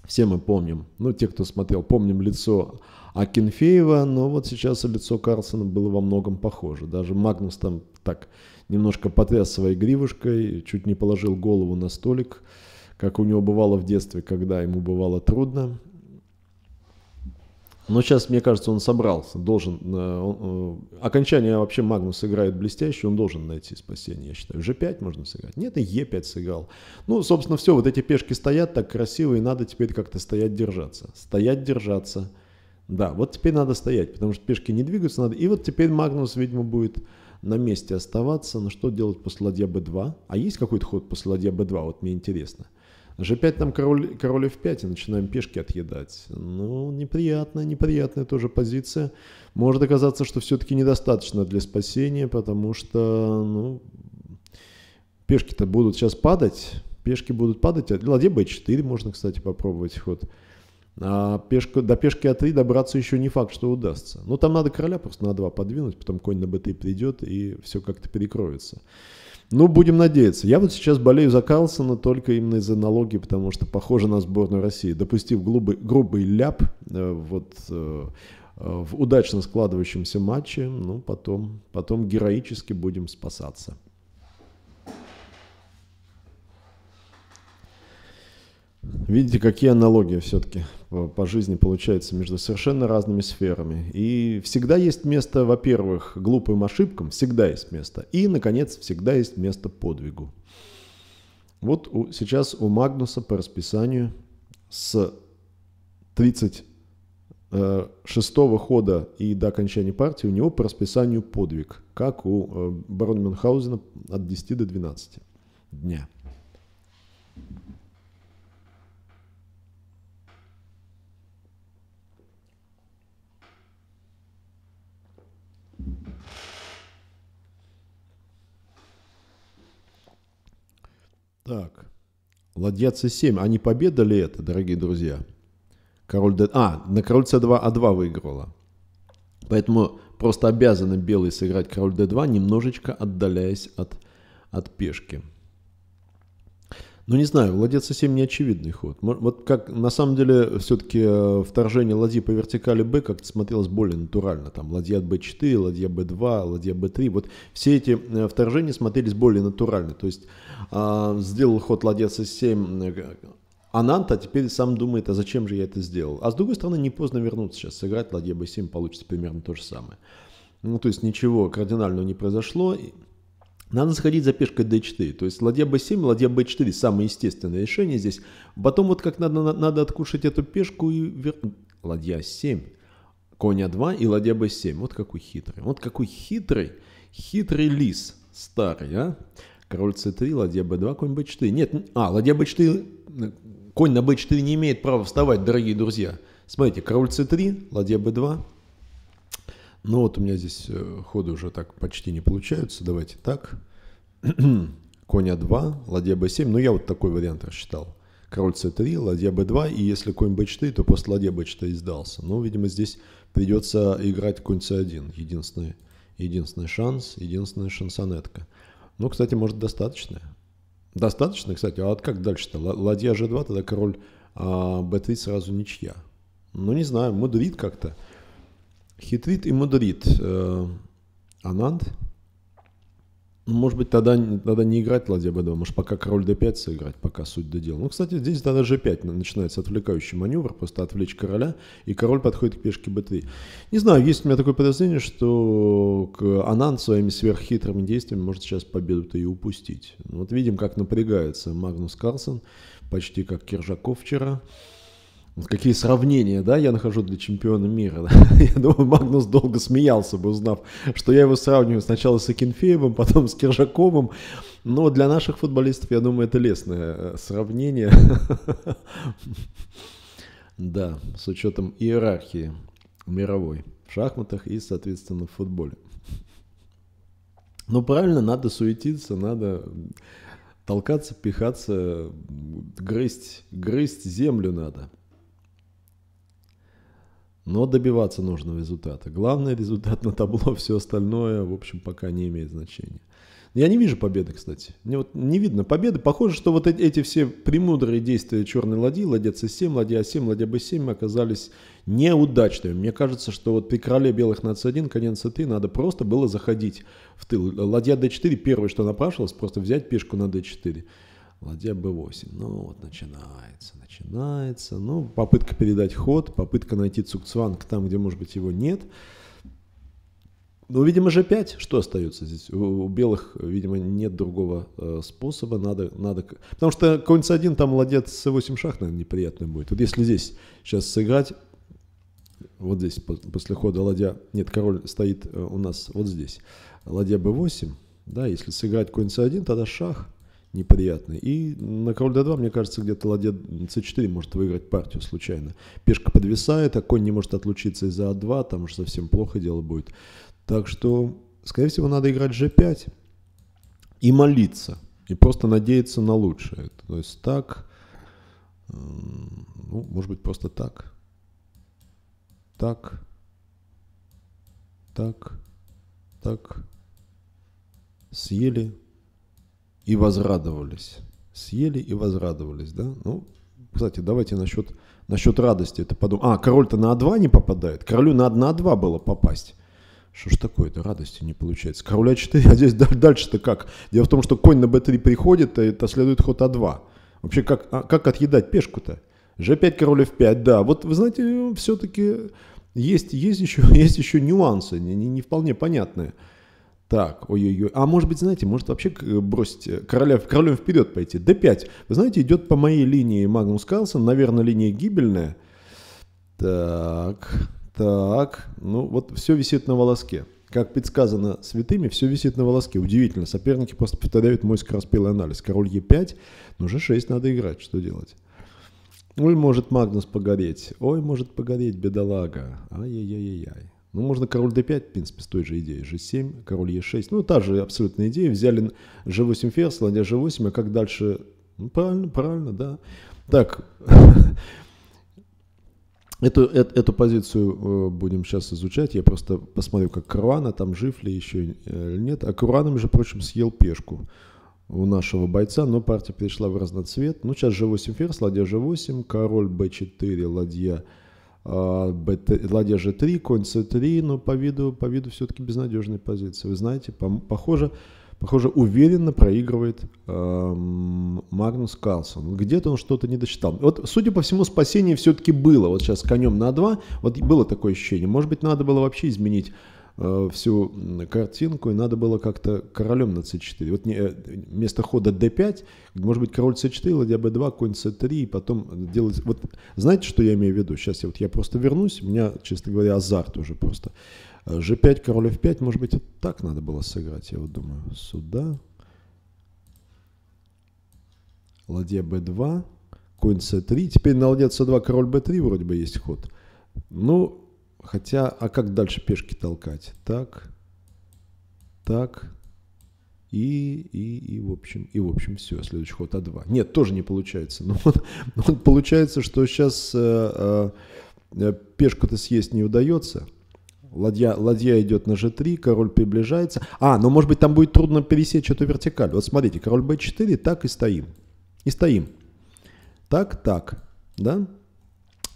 все мы помним, ну, те, кто смотрел, помним лицо а Кенфеева, ну вот сейчас лицо Карлсона было во многом похоже. Даже Магнус там так немножко потряс своей гривушкой, чуть не положил голову на столик, как у него бывало в детстве, когда ему бывало трудно. Но сейчас, мне кажется, он собрался, должен... Э, он, э, окончание вообще Магнус играет блестяще, он должен найти спасение, я считаю. G5 можно сыграть. Нет, и E5 сыграл. Ну, собственно, все, вот эти пешки стоят так красиво, и надо теперь как-то стоять держаться. Стоять держаться. Да, вот теперь надо стоять, потому что пешки не двигаются, надо. И вот теперь Магнус, видимо, будет на месте оставаться. Но что делать после ладья b2? А есть какой-то ход после ладья b2? Вот мне интересно. G5 там король, король F5, и начинаем пешки отъедать. Ну, неприятная, неприятная тоже позиция. Может оказаться, что все-таки недостаточно для спасения, потому что, ну, пешки-то будут сейчас падать. Пешки будут падать. А ладья B4 можно, кстати, попробовать ход. Вот. А пешка, до пешки А3 добраться еще не факт, что удастся. Но ну, там надо короля просто на 2 подвинуть, потом конь на Б3 придет и все как-то перекроется. Ну, будем надеяться. Я вот сейчас болею за Карлсона только именно из-за налоги, потому что похоже на сборную России. Допустив грубый, грубый ляп э, вот, э, э, в удачно складывающемся матче, ну, потом, потом героически будем спасаться. Видите, какие аналогии все-таки по жизни получаются между совершенно разными сферами. И всегда есть место, во-первых, глупым ошибкам, всегда есть место. И, наконец, всегда есть место подвигу. Вот у, сейчас у Магнуса по расписанию с 36 э, го хода и до окончания партии у него по расписанию подвиг, как у э, барона Мюнхгаузена от 10 до 12 дня. Так. Ладья c7. А не победа ли это, дорогие друзья? Король d... А, на король c2 а2 выиграла. Поэтому просто обязаны белые сыграть король d2, немножечко отдаляясь от, от пешки. Ну, не знаю, владец c7 не очевидный ход. Вот как, на самом деле, все-таки э, вторжение ладьи по вертикали b как-то смотрелось более натурально. Там ладья b4, ладья b2, ладья b3. Вот все эти э, вторжения смотрелись более натурально. То есть а, сделал ход ладья c7 э, Ананта, а теперь сам думает, а зачем же я это сделал. А с другой стороны, не поздно вернуться сейчас, сыграть ладья b7, получится примерно то же самое. Ну, то есть ничего кардинального не произошло. Надо сходить за пешкой d4. То есть ладья b7, ладья b4 самое естественное решение здесь. Потом вот как надо, надо откушать эту пешку и вер... ладья 7, коня 2 и ладья b7. Вот какой хитрый. Вот какой хитрый, хитрый лис старый, а? Король c3, ладья b2, конь b4. Нет, а, ладья b4, конь на b4 не имеет права вставать, дорогие друзья. Смотрите, король c3, ладья b2, ну вот у меня здесь э, ходы уже так почти не получаются. Давайте так. Коня 2, а ладья b7. Ну я вот такой вариант рассчитал. Король c3, ладья b2. И если конь b4, то после ладья b4 сдался. Ну, видимо, здесь придется играть конь c1. Единственный, единственный шанс, единственная шансонетка. Ну, кстати, может, достаточно. Достаточно, кстати. А вот как дальше-то? Ладья g2, тогда король а, b3 сразу ничья. Ну, не знаю, мудрит как-то хитрит и мудрит э, Ананд. Ну, может быть, тогда тогда не играть ладья b2, может, пока король d5 сыграть, пока суть до дела. Ну, кстати, здесь тогда g5 начинается отвлекающий маневр, просто отвлечь короля, и король подходит к пешке b3. Не знаю, есть у меня такое подозрение, что Анан своими сверххитрыми действиями может сейчас победу-то и упустить. Ну, вот видим, как напрягается Магнус Карлсон, почти как Киржаков вчера. Вот какие сравнения, да, я нахожу для чемпиона мира. Да? Я думаю, Магнус долго смеялся бы, узнав, что я его сравниваю сначала с Акинфеевым, потом с Киржаковым. Но для наших футболистов, я думаю, это лестное э, сравнение. Да, с учетом иерархии мировой в шахматах и, соответственно, в футболе. Но правильно, надо суетиться, надо толкаться, пихаться, грызть, грызть землю надо – но добиваться нужного результата. Главное результат на табло, все остальное, в общем, пока не имеет значения. Я не вижу победы, кстати. Мне вот не видно победы. Похоже, что вот эти все премудрые действия черной ладьи, ладья c7, ладья a7, а ладья b7 оказались неудачными. Мне кажется, что вот при короле белых на c1, конец c3 надо просто было заходить в тыл. Ладья d4 первое, что напрашивалось, просто взять пешку на d4. Ладья b8. Ну вот начинается, начинается. Ну, попытка передать ход, попытка найти цукцванг там, где, может быть, его нет. Ну, видимо, же 5 что остается здесь? У, у белых, видимо, нет другого э, способа, надо, надо... Потому что конь с 1 там ладья с 8 шах, наверное, неприятный будет. Вот если здесь сейчас сыграть, вот здесь, после хода ладья... Нет, король стоит э, у нас вот здесь. Ладья b8, да, если сыграть конь c1, тогда шах, неприятный. И на король d2, мне кажется, где-то ладья c4 может выиграть партию случайно. Пешка подвисает, а конь не может отлучиться из-за a2, а там уже совсем плохо дело будет. Так что, скорее всего, надо играть g5 и молиться, и просто надеяться на лучшее. То есть так, ну, может быть, просто так, так, так, так, съели, и возрадовались. Съели и возрадовались, да? Ну, кстати, давайте насчет, насчет радости это подумаем. А, король-то на А2 не попадает. Королю надо на А2 было попасть. Что ж такое-то, радости не получается. Король А4, а здесь дальше-то как? Дело в том, что конь на Б3 приходит, а это следует ход А2. Вообще, как, а, как отъедать пешку-то? G5, король F5, да. Вот, вы знаете, все-таки есть, есть, еще, есть еще нюансы, не, не, не вполне понятные. Так, ой-ой-ой. А может быть, знаете, может вообще э, бросить э, короля, королем вперед пойти. д 5 Вы знаете, идет по моей линии Магнус Карлсон. Наверное, линия гибельная. Так, так. Ну, вот все висит на волоске. Как предсказано святыми, все висит на волоске. Удивительно. Соперники просто повторяют мой скороспелый анализ. Король Е5. Ну, же 6 надо играть. Что делать? Ой, может Магнус погореть. Ой, может погореть, бедолага. Ай-яй-яй-яй. Ну, можно король d5, в принципе, с той же идеей. g7, король e6. Ну, та же абсолютная идея. Взяли g8 ферзь, ладья g8, а как дальше? Ну, правильно, правильно, да. Так, эту, эту, эту позицию э, будем сейчас изучать. Я просто посмотрю, как Круана, там жив ли еще э, или нет. А Круана, между прочим, съел пешку у нашего бойца, но партия перешла в разноцвет. Ну, сейчас g8 ферзь, ладья g8, король b4, ладья а, ладья g3, конь c3, но по виду, по виду все-таки безнадежная позиция. Вы знаете, похоже, похоже, уверенно проигрывает эм, Магнус Карлсон. Где-то он что-то не досчитал. Вот, судя по всему, спасение все-таки было. Вот сейчас конем на 2, вот было такое ощущение. Может быть, надо было вообще изменить Э, всю картинку, и надо было как-то королем на c4. Вот не, э, вместо хода d5, может быть, король c4, ладья b2, конь c3, и потом делать... Вот знаете, что я имею в виду? Сейчас я, вот, я просто вернусь, у меня, честно говоря, азарт уже просто. g5, э, король f5, может быть, вот так надо было сыграть, я вот думаю. Сюда. Ладья b2, конь c3. Теперь на ладья c2, король b3 вроде бы есть ход. Ну, Хотя, а как дальше пешки толкать? Так, так, и, и, и, в общем, и, в общем, все, следующий ход А2. Нет, тоже не получается. Но он, он получается, что сейчас э, э, пешку-то съесть не удается. Ладья, ладья идет на g3, король приближается. А, ну может быть там будет трудно пересечь эту вертикаль. Вот смотрите, король b4, так и стоим. И стоим. Так, так, да?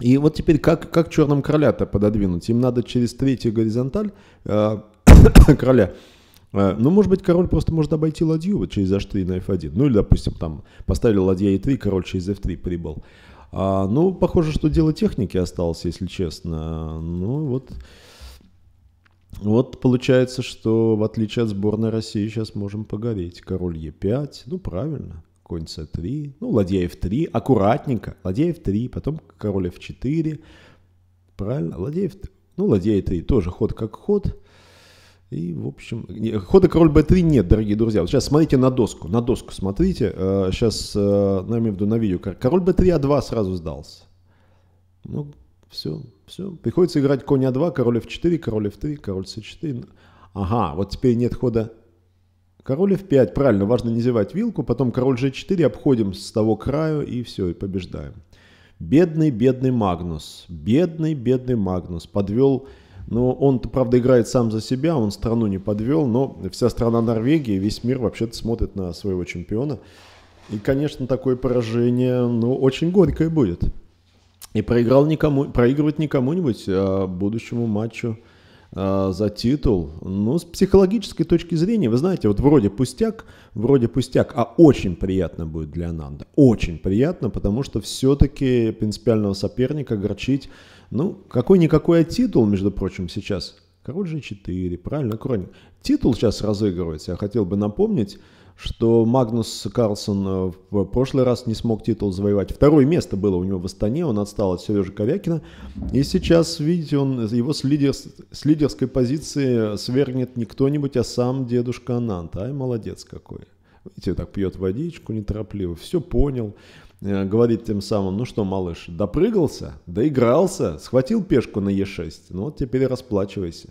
И вот теперь как, как черным короля-то пододвинуть? Им надо через третью горизонталь э, короля. Э, ну, может быть, король просто может обойти ладью вот через h3 на f1. Ну, или, допустим, там поставили ладья e3, король через f3 прибыл. А, ну, похоже, что дело техники осталось, если честно. Ну, вот... Вот получается, что в отличие от сборной России сейчас можем погореть. Король e 5 ну правильно конь нибудь c3, ну, ладья f3, аккуратненько, ладья f3, потом король f4, правильно, ладья f3, ну, ладья e3 тоже ход как ход, и, в общем, хода король b3 нет, дорогие друзья. Вот сейчас смотрите на доску, на доску смотрите. Сейчас, э, э, на ну, имею в виду на видео. Король b3, а2 сразу сдался. Ну, все, все. Приходится играть конь а2, король f4, король f3, король c4. Ага, вот теперь нет хода Король f5, правильно, важно не зевать вилку, потом король g4, обходим с того краю и все, и побеждаем. Бедный, бедный Магнус, бедный, бедный Магнус, подвел, но ну, он, правда, играет сам за себя, он страну не подвел, но вся страна Норвегии, весь мир вообще-то смотрит на своего чемпиона. И, конечно, такое поражение, ну, очень горькое будет. И проиграл никому, проигрывать никому нибудь а будущему матчу – Э, за титул. Ну, с психологической точки зрения, вы знаете, вот вроде пустяк, вроде пустяк, а очень приятно будет для Ананда. Очень приятно, потому что все-таки принципиального соперника горчить, ну, какой-никакой а титул, между прочим, сейчас. Король G4, правильно, Кроник. Титул сейчас разыгрывается, я хотел бы напомнить, что Магнус Карлсон э, в прошлый раз не смог титул завоевать. Второе место было у него в Астане, он отстал от Сережи Ковякина. И сейчас, видите, он, его с, лидер, с лидерской позиции свергнет не кто-нибудь, а сам дедушка Анант. Ай, молодец какой. Видите, так пьет водичку неторопливо, все понял. Э, говорит тем самым, ну что, малыш, допрыгался, доигрался, схватил пешку на Е6, ну вот теперь расплачивайся.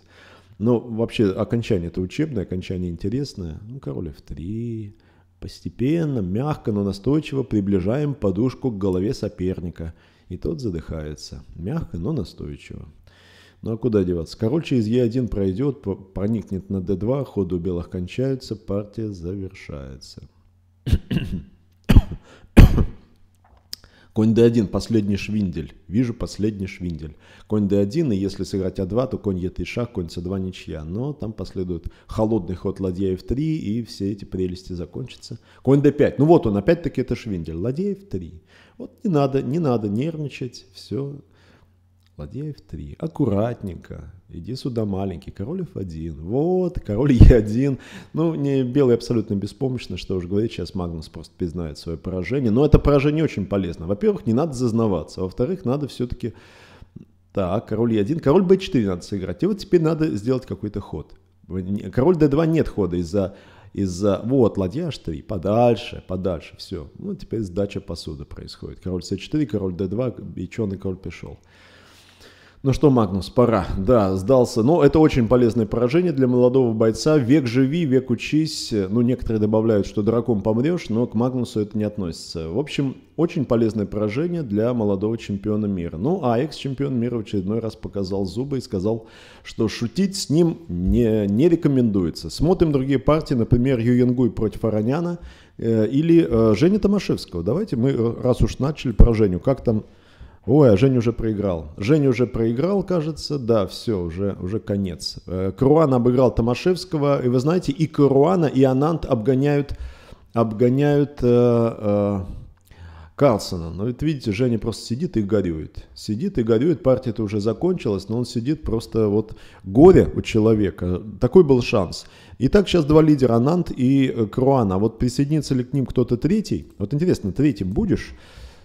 Но вообще окончание это учебное, окончание интересное. Ну, король F3. Постепенно, мягко, но настойчиво приближаем подушку к голове соперника. И тот задыхается. Мягко, но настойчиво. Ну а куда деваться? Король через Е1 пройдет, проникнет на d 2 ходы у белых кончаются, партия завершается. Конь d1, последний швиндель. Вижу последний швиндель. Конь d1, и если сыграть а2, то конь e3 шах, конь c2 а ничья. Но там последует холодный ход ладья f3, и все эти прелести закончатся. Конь d5. Ну вот он, опять-таки это швиндель. Ладья f3. Вот не надо, не надо нервничать. Все. Ладья f3. Аккуратненько. Иди сюда, маленький, король F1, вот, король E1. Ну, не белый абсолютно беспомощно, что уж говорить, сейчас Магнус просто признает свое поражение. Но это поражение очень полезно. Во-первых, не надо зазнаваться, во-вторых, надо все-таки... Так, король E1, король B4 надо сыграть. И вот теперь надо сделать какой-то ход. Король D2 нет хода из-за... Из-за, вот, ладья h3, подальше, подальше, все. Ну, теперь сдача посуды происходит. Король c4, король d2, и черный король пришел. Ну что, Магнус, пора. Да, сдался. Но это очень полезное поражение для молодого бойца. Век живи, век учись. Ну, некоторые добавляют, что драком помрешь, но к Магнусу это не относится. В общем, очень полезное поражение для молодого чемпиона мира. Ну, а экс-чемпион мира в очередной раз показал зубы и сказал, что шутить с ним не, не рекомендуется. Смотрим другие партии, например, Юенгуй против Араняна э, или э, Женя Томашевского. Давайте мы, э, раз уж начали про Женю, как там Ой, а Женя уже проиграл. Женя уже проиграл, кажется. Да, все, уже, уже конец. Э, Круан обыграл Томашевского. И вы знаете, и Круана, и Анант обгоняют, обгоняют э, э, Карлсона. Но ну, ведь видите, Женя просто сидит и горюет. Сидит и горюет. Партия-то уже закончилась, но он сидит просто вот горе у человека. Такой был шанс. Итак, сейчас два лидера, Анант и э, Круана. А вот присоединится ли к ним кто-то третий? Вот интересно, третьим будешь?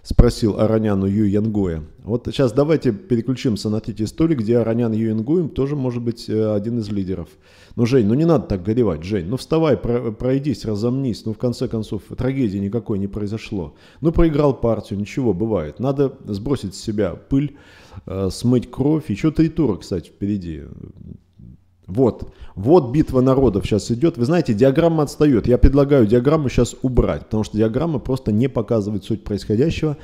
спросил Ароняну Ю Янгуя. Вот сейчас давайте переключимся на третий столик, где Аронян Ю Янгуем тоже может быть э, один из лидеров. Ну, Жень, ну не надо так горевать, Жень. Ну вставай, про пройдись, разомнись. Ну, в конце концов, трагедии никакой не произошло. Ну, проиграл партию, ничего, бывает. Надо сбросить с себя пыль, э, смыть кровь. Еще три тура, кстати, впереди. Вот, вот битва народов сейчас идет. Вы знаете, диаграмма отстает. Я предлагаю диаграмму сейчас убрать, потому что диаграмма просто не показывает суть происходящего.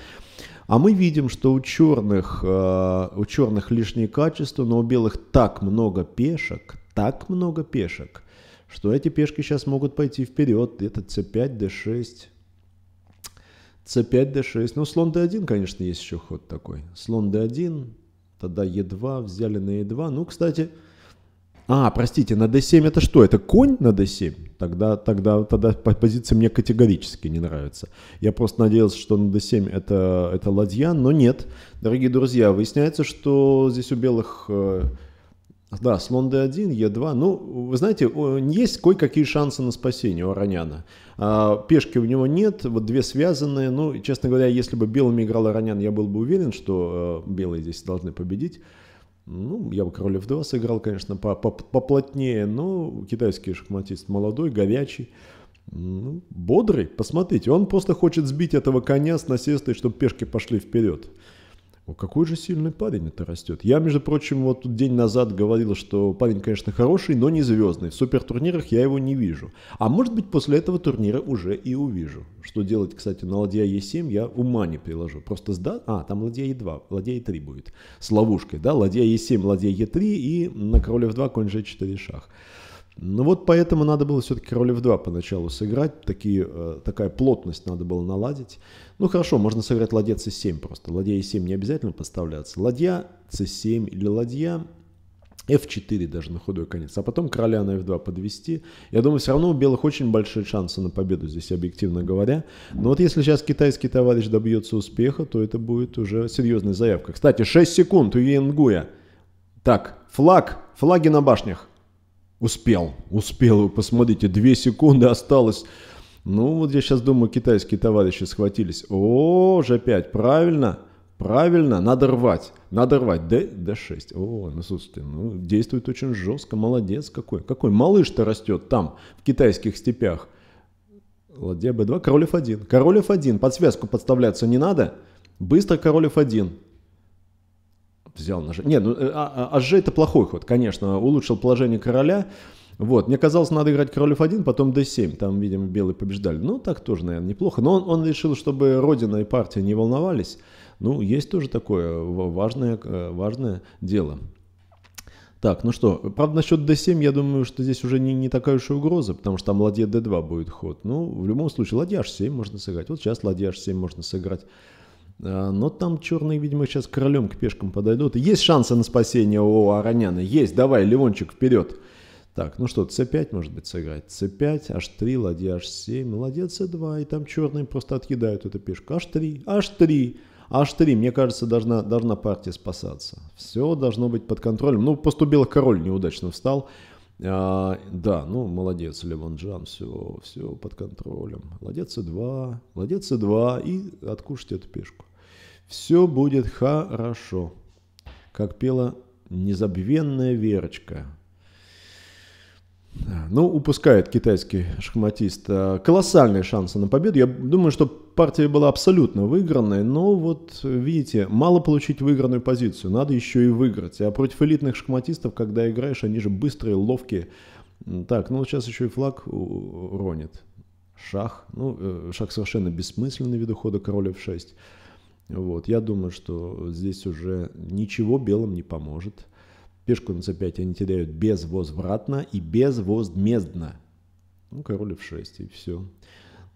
А мы видим, что у черных, э, у черных лишние качества, но у белых так много пешек, так много пешек, что эти пешки сейчас могут пойти вперед. Это c5, d6, c5, d6. Ну, слон d1, конечно, есть еще ход такой. Слон d1, тогда e2, взяли на e2. Ну, кстати... А, простите, на D7 это что? Это конь на D7? Тогда, тогда, тогда позиция мне категорически не нравится. Я просто надеялся, что на D7 это, это ладья, но нет. Дорогие друзья, выясняется, что здесь у белых... Э, да, слон d1, e2. Ну, вы знаете, есть кое-какие шансы на спасение у Ароняна. А, пешки у него нет, вот две связанные. Ну, честно говоря, если бы белыми играл Аронян, я был бы уверен, что э, белые здесь должны победить. Ну, я бы королев 2 сыграл, конечно, поплотнее, но китайский шахматист молодой, говячий, ну, бодрый. Посмотрите, он просто хочет сбить этого коня с насестой, чтобы пешки пошли вперед какой же сильный парень это растет. Я, между прочим, вот тут день назад говорил, что парень, конечно, хороший, но не звездный. В супертурнирах я его не вижу. А может быть, после этого турнира уже и увижу. Что делать, кстати, на ладья Е7 я ума не приложу. Просто сда... А, там ладья Е2, ладья Е3 будет. С ловушкой, да? Ладья Е7, ладья Е3 и на король в 2 конь G4 шах. Ну вот поэтому надо было все-таки короля в 2 поначалу сыграть, такие, э, такая плотность надо было наладить. Ну хорошо, можно сыграть ладья c7 просто. Ладья e7 не обязательно подставляться. Ладья c7 или ладья f4 даже на худой конец, а потом короля на f2 подвести. Я думаю, все равно у белых очень большие шансы на победу здесь, объективно говоря. Но вот если сейчас китайский товарищ добьется успеха, то это будет уже серьезная заявка. Кстати, 6 секунд у Янгуя. Так, флаг, флаги на башнях. Успел, успел. Вы посмотрите, две секунды осталось. Ну, вот я сейчас думаю, китайские товарищи схватились. О, G5, правильно, правильно, надо рвать, надо рвать. Д, D6, о, ну, слушайте, ну, действует очень жестко, молодец какой. Какой малыш-то растет там, в китайских степях. Ладья б 2 король F1, король F1, под связку подставляться не надо. Быстро король F1, взял на Не, ну, э, Аж а, а это плохой ход, конечно. Улучшил положение короля. Вот, мне казалось, надо играть король f 1, потом d7. Там, видимо, белые побеждали. Ну, так тоже, наверное, неплохо. Но он, он решил, чтобы родина и партия не волновались. Ну, есть тоже такое важное, э, важное дело. Так, ну что, правда, насчет d7, я думаю, что здесь уже не, не такая уж и угроза, потому что там ладья d2 будет ход. Ну, в любом случае, ладья h7 можно сыграть. Вот сейчас ладья h7 можно сыграть. А, но там черные, видимо, сейчас королем к пешкам подойдут. Есть шансы на спасение у Ароняна. Есть, давай, Левончик, вперед. Так, ну что, c5 может быть сыграть. c5, h3, ладья h7, ладья c2. И там черные просто откидают эту пешку. h3, h3, h3. Мне кажется, должна, должна партия спасаться. Все должно быть под контролем. Ну, просто белый король неудачно встал. А, да, ну молодец, Левон Джан, все, все под контролем. Ладья c2, ладья c2 и откушать эту пешку. «Все будет хорошо», как пела незабвенная Верочка. Ну, упускает китайский шахматист а, колоссальные шансы на победу. Я думаю, что партия была абсолютно выигранной, но вот, видите, мало получить выигранную позицию, надо еще и выиграть. А против элитных шахматистов, когда играешь, они же быстрые, ловкие. Так, ну вот сейчас еще и флаг уронит. Шах. Ну, э, шах совершенно бессмысленный в хода короля в 6. Вот, я думаю, что здесь уже ничего белым не поможет. Пешку на c5 они теряют безвозвратно и безвозмездно. Ну, король f6, и все.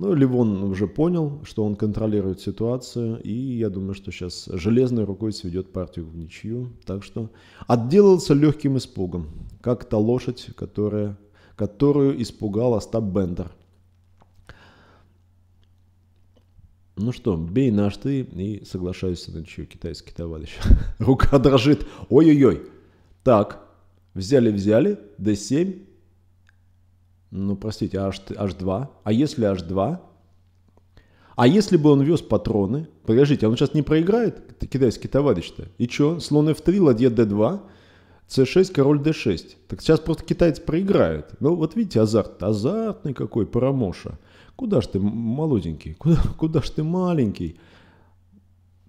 Ну, Ливон уже понял, что он контролирует ситуацию, и я думаю, что сейчас железной рукой сведет партию в ничью. Так что отделался легким испугом, как та лошадь, которая, которую испугал Остап Бендер – Ну что, бей наш ты и соглашаюсь на ночью, китайский товарищ. Рука дрожит. Ой-ой-ой. Так, взяли-взяли, d7. Ну, простите, h, h2. А если h2? А если бы он вез патроны? Подождите, а он сейчас не проиграет, китайский товарищ-то? И чё? Слон f3, ладья d2, c6, король d6. Так сейчас просто китаец проиграет. Ну, вот видите, азарт. Азартный какой, парамоша. Куда ж ты молоденький? Куда, куда ж ты маленький?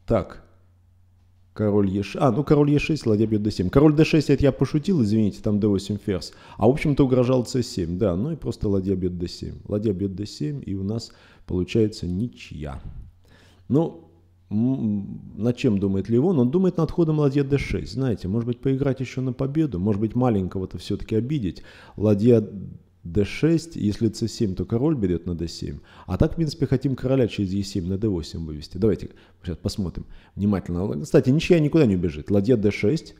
Так. Король Е6. А, ну король Е6, ладья бьет d7. Король d6, это я пошутил, извините, там d8 ферзь. А в общем-то угрожал c7, да. Ну и просто ладья бьет d7. Ладья бьет d7, и у нас получается ничья. Ну, над чем думает Ливон? Он думает над ходом ладья d6. Знаете, может быть, поиграть еще на победу, может быть, маленького-то все-таки обидеть. Ладья d6, если c7, то король берет на d7. А так, в принципе, хотим короля через e7 на d8 вывести. Давайте сейчас посмотрим внимательно. Ну, кстати, ничья никуда не убежит. Ладья d6,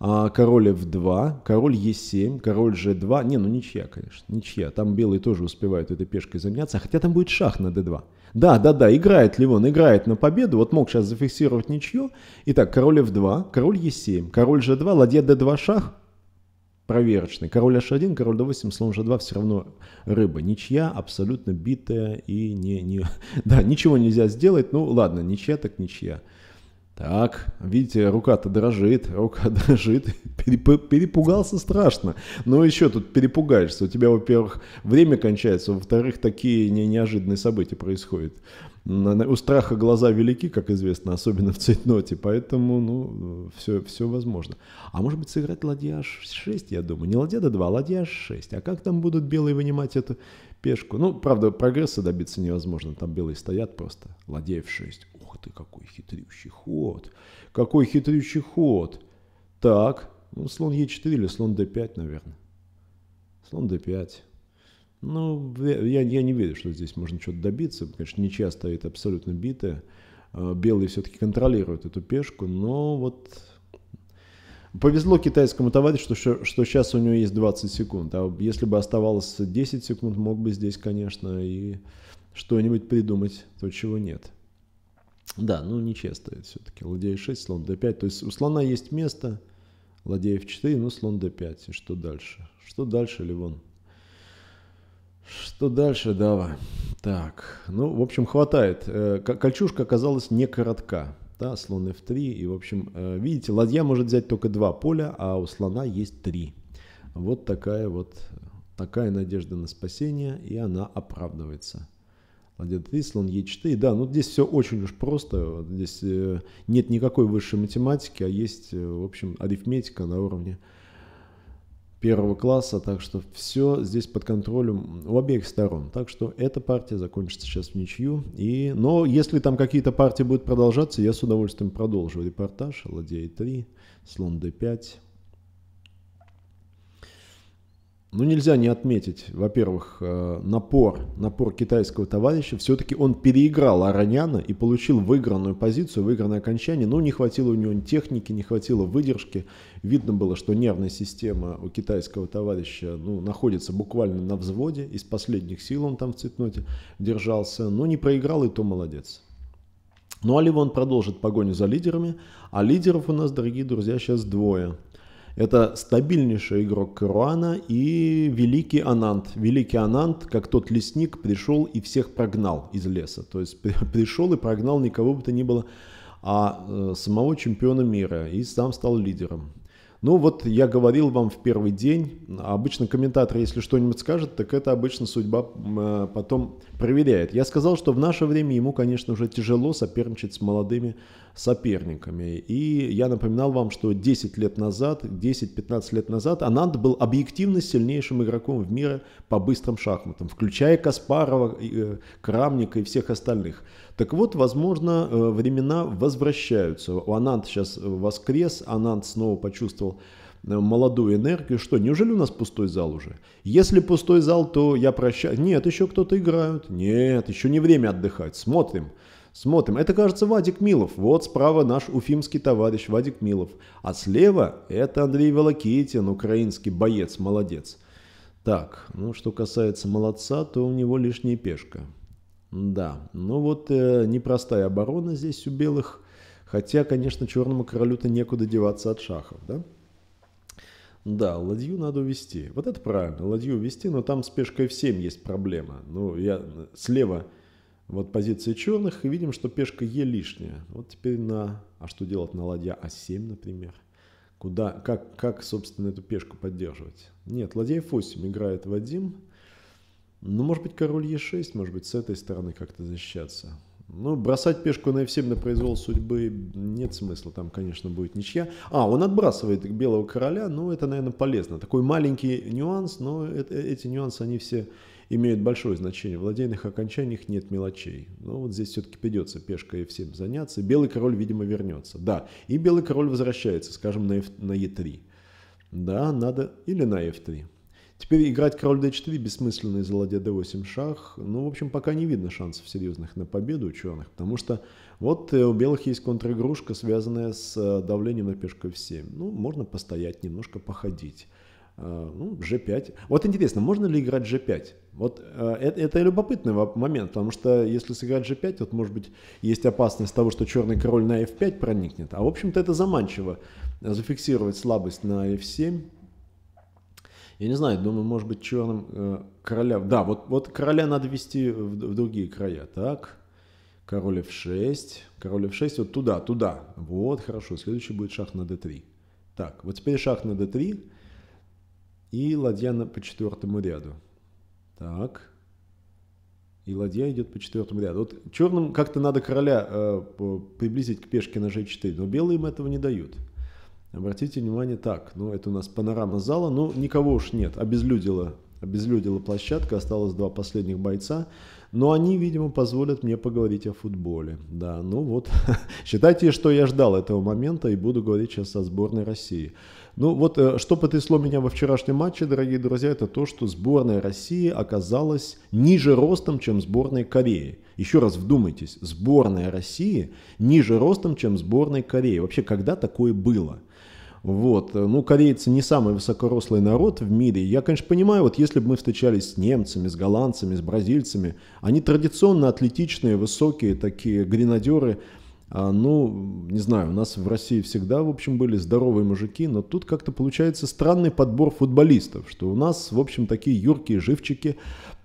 а король f2, король e7, король g2. Не, ну ничья, конечно, ничья. Там белые тоже успевают этой пешкой заняться, а хотя там будет шах на d2. Да, да, да, играет ли он? играет на победу. Вот мог сейчас зафиксировать ничью. Итак, король f2, король e7, король g2, ладья d2, шах проверочный. Король h1, король d8, слон g2, все равно рыба. Ничья абсолютно битая и не, не... Да, ничего нельзя сделать, ну ладно, ничья так ничья. Так, видите, рука-то дрожит, рука дрожит, перепугался страшно. Но ну, еще тут перепугаешься, у тебя, во-первых, время кончается, во-вторых, такие не неожиданные события происходят. У страха глаза велики, как известно, особенно в цейтноте, поэтому, ну, все, все возможно. А может быть, сыграть ладья 6, я думаю. Не ладья до 2, а ладья 6. А как там будут белые вынимать эту пешку? Ну, правда, прогресса добиться невозможно. Там белые стоят просто. Ладья f6. Ух ты, какой хитрющий ход. Какой хитрющий ход. Так, ну, слон e4 или слон d5, наверное. Слон d5. Ну, я, я не верю, что здесь можно что то добиться. Конечно, ничья стоит абсолютно битая. А, белые все-таки контролируют эту пешку, но вот повезло китайскому товарищу, что, что сейчас у него есть 20 секунд. А если бы оставалось 10 секунд, мог бы здесь, конечно, и что-нибудь придумать, то чего нет. Да, ну ничья стоит все-таки. Ладья 6, слон d5. То есть у слона есть место, ладья f4, ну слон d5. И что дальше? Что дальше, Ливон? Что дальше, Дава? Так, ну, в общем, хватает. Э, Кольчушка оказалась не коротка. Да, слон f3. И, в общем, э, видите, ладья может взять только два поля, а у слона есть три. Вот такая вот такая надежда на спасение, и она оправдывается. Ладья 3, слон Е4. Да, ну здесь все очень уж просто. Здесь э, нет никакой высшей математики, а есть, в общем, арифметика на уровне первого класса, так что все здесь под контролем у обеих сторон. Так что эта партия закончится сейчас в ничью. И, но если там какие-то партии будут продолжаться, я с удовольствием продолжу репортаж. Ладья e3, слон d5, ну, нельзя не отметить, во-первых, э, напор, напор китайского товарища. Все-таки он переиграл Ароняна и получил выигранную позицию, выигранное окончание. Но ну, не хватило у него техники, не хватило выдержки. Видно было, что нервная система у китайского товарища ну, находится буквально на взводе. Из последних сил он там в цветноте держался. Но не проиграл, и то молодец. Ну а Ливон продолжит погоню за лидерами. А лидеров у нас, дорогие друзья, сейчас двое – это стабильнейший игрок Каруана и Великий Анант. Великий Анант, как тот лесник, пришел и всех прогнал из леса. То есть пришел и прогнал никого бы то ни было, а э, самого чемпиона мира. И сам стал лидером. Ну вот я говорил вам в первый день, обычно комментатор, если что-нибудь скажет, так это обычно судьба э, потом проверяет. Я сказал, что в наше время ему, конечно, уже тяжело соперничать с молодыми соперниками. И я напоминал вам, что 10 лет назад, 10-15 лет назад Ананд был объективно сильнейшим игроком в мире по быстрым шахматам, включая Каспарова, э, Крамника и всех остальных. Так вот, возможно, э, времена возвращаются. У Ананд сейчас э, воскрес, Ананд снова почувствовал молодую энергию. Что, неужели у нас пустой зал уже? Если пустой зал, то я прощаю. Нет, еще кто-то играют. Нет, еще не время отдыхать. Смотрим. Смотрим. Это, кажется, Вадик Милов. Вот справа наш уфимский товарищ Вадик Милов. А слева это Андрей Волокитин, украинский боец, молодец. Так, ну что касается молодца, то у него лишняя пешка. Да, ну вот э, непростая оборона здесь у белых. Хотя, конечно, черному королю-то некуда деваться от шахов, да? Да, ладью надо увести. Вот это правильно, ладью увести, но там с пешкой в 7 есть проблема. Ну, я э, слева вот позиции черных, и видим, что пешка Е лишняя. Вот теперь на... А что делать на ладья А7, например? Куда, как, как, собственно, эту пешку поддерживать? Нет, ладья F8 играет Вадим. Ну, может быть, король Е6, может быть, с этой стороны как-то защищаться. Ну, бросать пешку на F7 на произвол судьбы нет смысла, там, конечно, будет ничья. А, он отбрасывает белого короля, ну, это, наверное, полезно. Такой маленький нюанс, но это, эти нюансы, они все имеют большое значение. В владейных окончаниях нет мелочей. Но вот здесь все-таки придется пешка F7 заняться. Белый король, видимо, вернется. Да, и белый король возвращается, скажем, на, F, на E3. Да, надо... Или на F3. Теперь играть король d4 бессмысленно из-за ладья d8 шах. Ну, в общем, пока не видно шансов серьезных на победу у черных, потому что вот э, у белых есть контр-игрушка, связанная с э, давлением на пешку f7. Ну, можно постоять, немножко походить. А, ну, g5. Вот интересно, можно ли играть g5? Вот э, это, это любопытный момент, потому что если сыграть g5, вот может быть есть опасность того, что черный король на f5 проникнет. А в общем-то это заманчиво, зафиксировать слабость на f7. Я не знаю, думаю, может быть черным э, короля... Да, вот, вот короля надо вести в, в другие края. Так, король f6, король f6 вот туда, туда. Вот, хорошо, следующий будет шах на d3. Так, вот теперь шах на d3 и ладья на, по четвертому ряду. Так. И ладья идет по четвертому ряду. Вот черным как-то надо короля э, приблизить к пешке на g4, но белые им этого не дают. Обратите внимание, так, ну это у нас панорама зала, ну никого уж нет, обезлюдила, обезлюдила площадка, осталось два последних бойца, но они, видимо, позволят мне поговорить о футболе. Да, ну вот, считайте, что я ждал этого момента и буду говорить сейчас о сборной России. Ну вот, э, что потрясло меня во вчерашнем матче, дорогие друзья, это то, что сборная России оказалась ниже ростом, чем сборная Кореи. Еще раз вдумайтесь, сборная России ниже ростом, чем сборная Кореи. Вообще, когда такое было? Вот. Э, ну, корейцы не самый высокорослый народ в мире. Я, конечно, понимаю, вот если бы мы встречались с немцами, с голландцами, с бразильцами, они традиционно атлетичные, высокие такие гренадеры – а, ну, не знаю, у нас в России всегда, в общем, были здоровые мужики, но тут как-то получается странный подбор футболистов, что у нас, в общем, такие юркие живчики,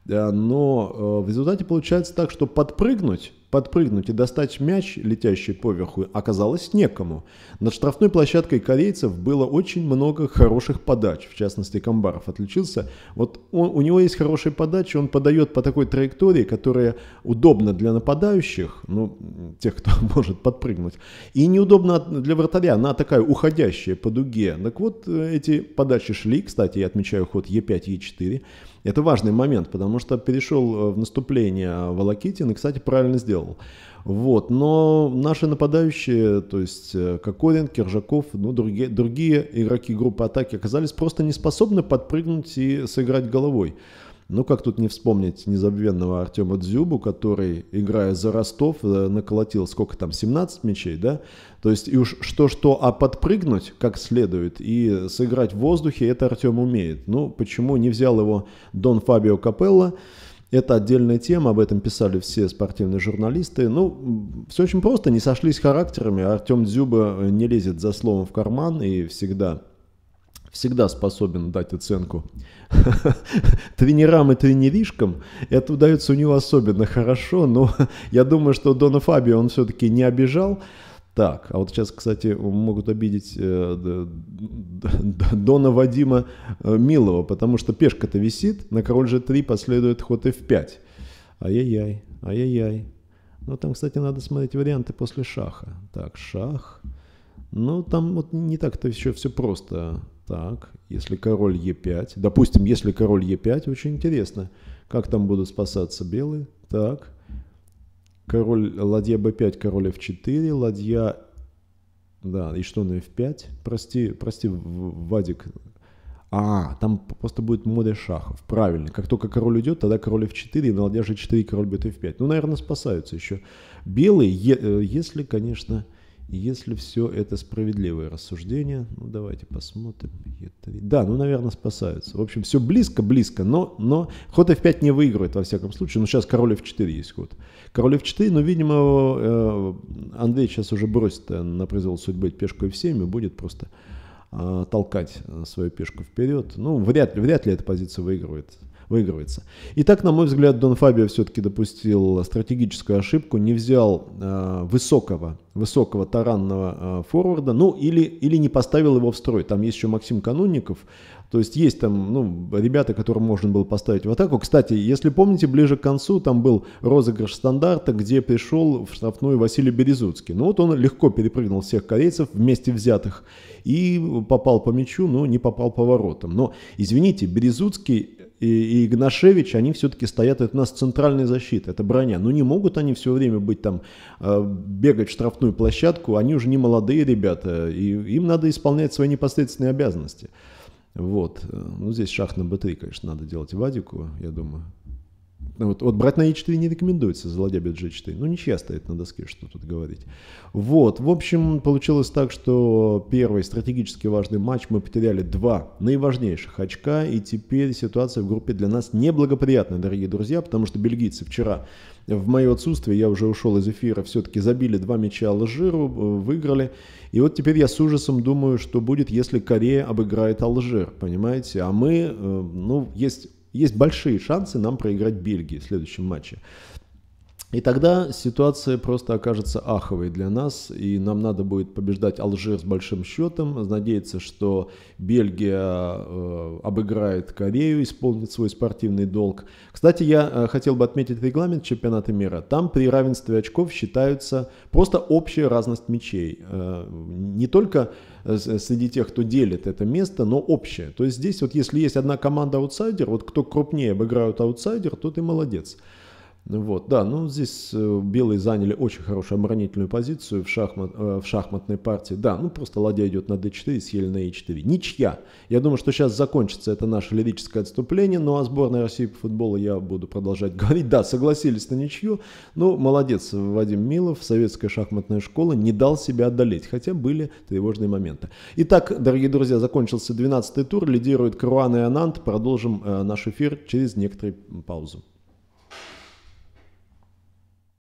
а, но э, в результате получается так, что подпрыгнуть Подпрыгнуть и достать мяч, летящий поверху, оказалось некому. Над штрафной площадкой корейцев было очень много хороших подач, в частности Камбаров отличился. Вот он, у него есть хорошие подачи, он подает по такой траектории, которая удобна для нападающих, ну, тех, кто может подпрыгнуть, и неудобна для вратаря, она такая уходящая по дуге. Так вот, э, эти подачи шли, кстати, я отмечаю ход Е5, Е4, это важный момент, потому что перешел э, в наступление Волокитин и, кстати, правильно сделал. Вот. Но наши нападающие, то есть э, Кокорин, Киржаков, ну, другие, другие игроки группы атаки оказались просто не способны подпрыгнуть и сыграть головой. Ну, как тут не вспомнить незабвенного Артема Дзюбу, который, играя за Ростов, э, наколотил сколько там, 17 мячей, да? То есть, и уж что-что, а подпрыгнуть как следует и сыграть в воздухе, это Артем умеет. Ну, почему не взял его Дон Фабио Капелло? Это отдельная тема, об этом писали все спортивные журналисты. Ну, все очень просто, не сошлись характерами. Артем Дзюба э, не лезет за словом в карман и всегда всегда способен дать оценку тренерам и тренеришкам. Это удается у него особенно хорошо, но я думаю, что Дона Фабио он все-таки не обижал. Так, а вот сейчас, кстати, могут обидеть э, Дона Вадима э, Милова, потому что пешка-то висит, на король же 3 последует ход f5. Ай-яй-яй, ай-яй-яй. Ну, там, кстати, надо смотреть варианты после шаха. Так, шах. Ну, там вот не так-то еще все просто. Так, если король Е5. Допустим, если король Е5, очень интересно, как там будут спасаться белые. Так, король, ладья б 5 король f4, ладья, да, и что на f5, прости, прости, Вадик, а, там просто будет море шахов, правильно, как только король идет, тогда король f4, и на ладья g4, король бьет f5, ну, наверное, спасаются еще белые, е, э, если, конечно, если все это справедливое рассуждение, ну давайте посмотрим. Да, ну, наверное, спасаются. В общем, все близко-близко, но, но ход f5 не выигрывает, во всяком случае. Но ну, сейчас король f4 есть ход. Король f4, но, ну, видимо, э, Андрей сейчас уже бросит э, на произвол судьбы пешку f7 и будет просто э, толкать свою пешку вперед. Ну, вряд ли, вряд ли эта позиция выигрывает выигрывается. Итак, на мой взгляд, Дон Фабио все-таки допустил стратегическую ошибку, не взял э, высокого, высокого таранного э, форварда, ну или, или не поставил его в строй. Там есть еще Максим Канунников, то есть есть там ну, ребята, которым можно было поставить в атаку. Кстати, если помните, ближе к концу там был розыгрыш стандарта, где пришел в штрафную Василий Березуцкий. Ну вот он легко перепрыгнул всех корейцев вместе взятых и попал по мячу, но не попал по воротам. Но, извините, Березуцкий и, и Игнашевич, они все-таки стоят это у нас центральная защита, это броня. но ну, не могут они все время быть там, э, бегать в штрафную площадку, они уже не молодые ребята, и им надо исполнять свои непосредственные обязанности. Вот, ну здесь шах на b3, конечно, надо делать Вадику, я думаю. Вот, вот брать на e4 не рекомендуется, злодя бьет g4. Ну, ничья стоит на доске, что тут говорить. Вот, в общем, получилось так, что первый стратегически важный матч мы потеряли два наиважнейших очка, и теперь ситуация в группе для нас неблагоприятная, дорогие друзья, потому что бельгийцы вчера в мое отсутствие, я уже ушел из эфира, все-таки забили два мяча Алжиру, э, выиграли. И вот теперь я с ужасом думаю, что будет, если Корея обыграет Алжир, понимаете? А мы, э, ну, есть есть большие шансы нам проиграть Бельгии в следующем матче. И тогда ситуация просто окажется аховой для нас, и нам надо будет побеждать Алжир с большим счетом, надеяться, что Бельгия э, обыграет Корею, исполнит свой спортивный долг. Кстати, я э, хотел бы отметить регламент чемпионата мира. Там при равенстве очков считаются просто общая разность мячей. Э, не только Э, среди тех, кто делит это место, но общее. То есть здесь вот если есть одна команда аутсайдер, вот кто крупнее обыграют аутсайдер, то ты молодец. Вот, да, ну здесь э, белые заняли очень хорошую оборонительную позицию в, шахмат, э, в шахматной партии. Да, ну просто ладья идет на d4 и съели на e4. Ничья. Я думаю, что сейчас закончится это наше лирическое отступление, но ну, о а сборной России по футболу я буду продолжать говорить. Да, согласились на ничью. Ну, молодец, Вадим Милов, советская шахматная школа, не дал себя одолеть, хотя были тревожные моменты. Итак, дорогие друзья, закончился 12-й тур, лидирует Круан и Анант. Продолжим э, наш эфир через некоторую паузу.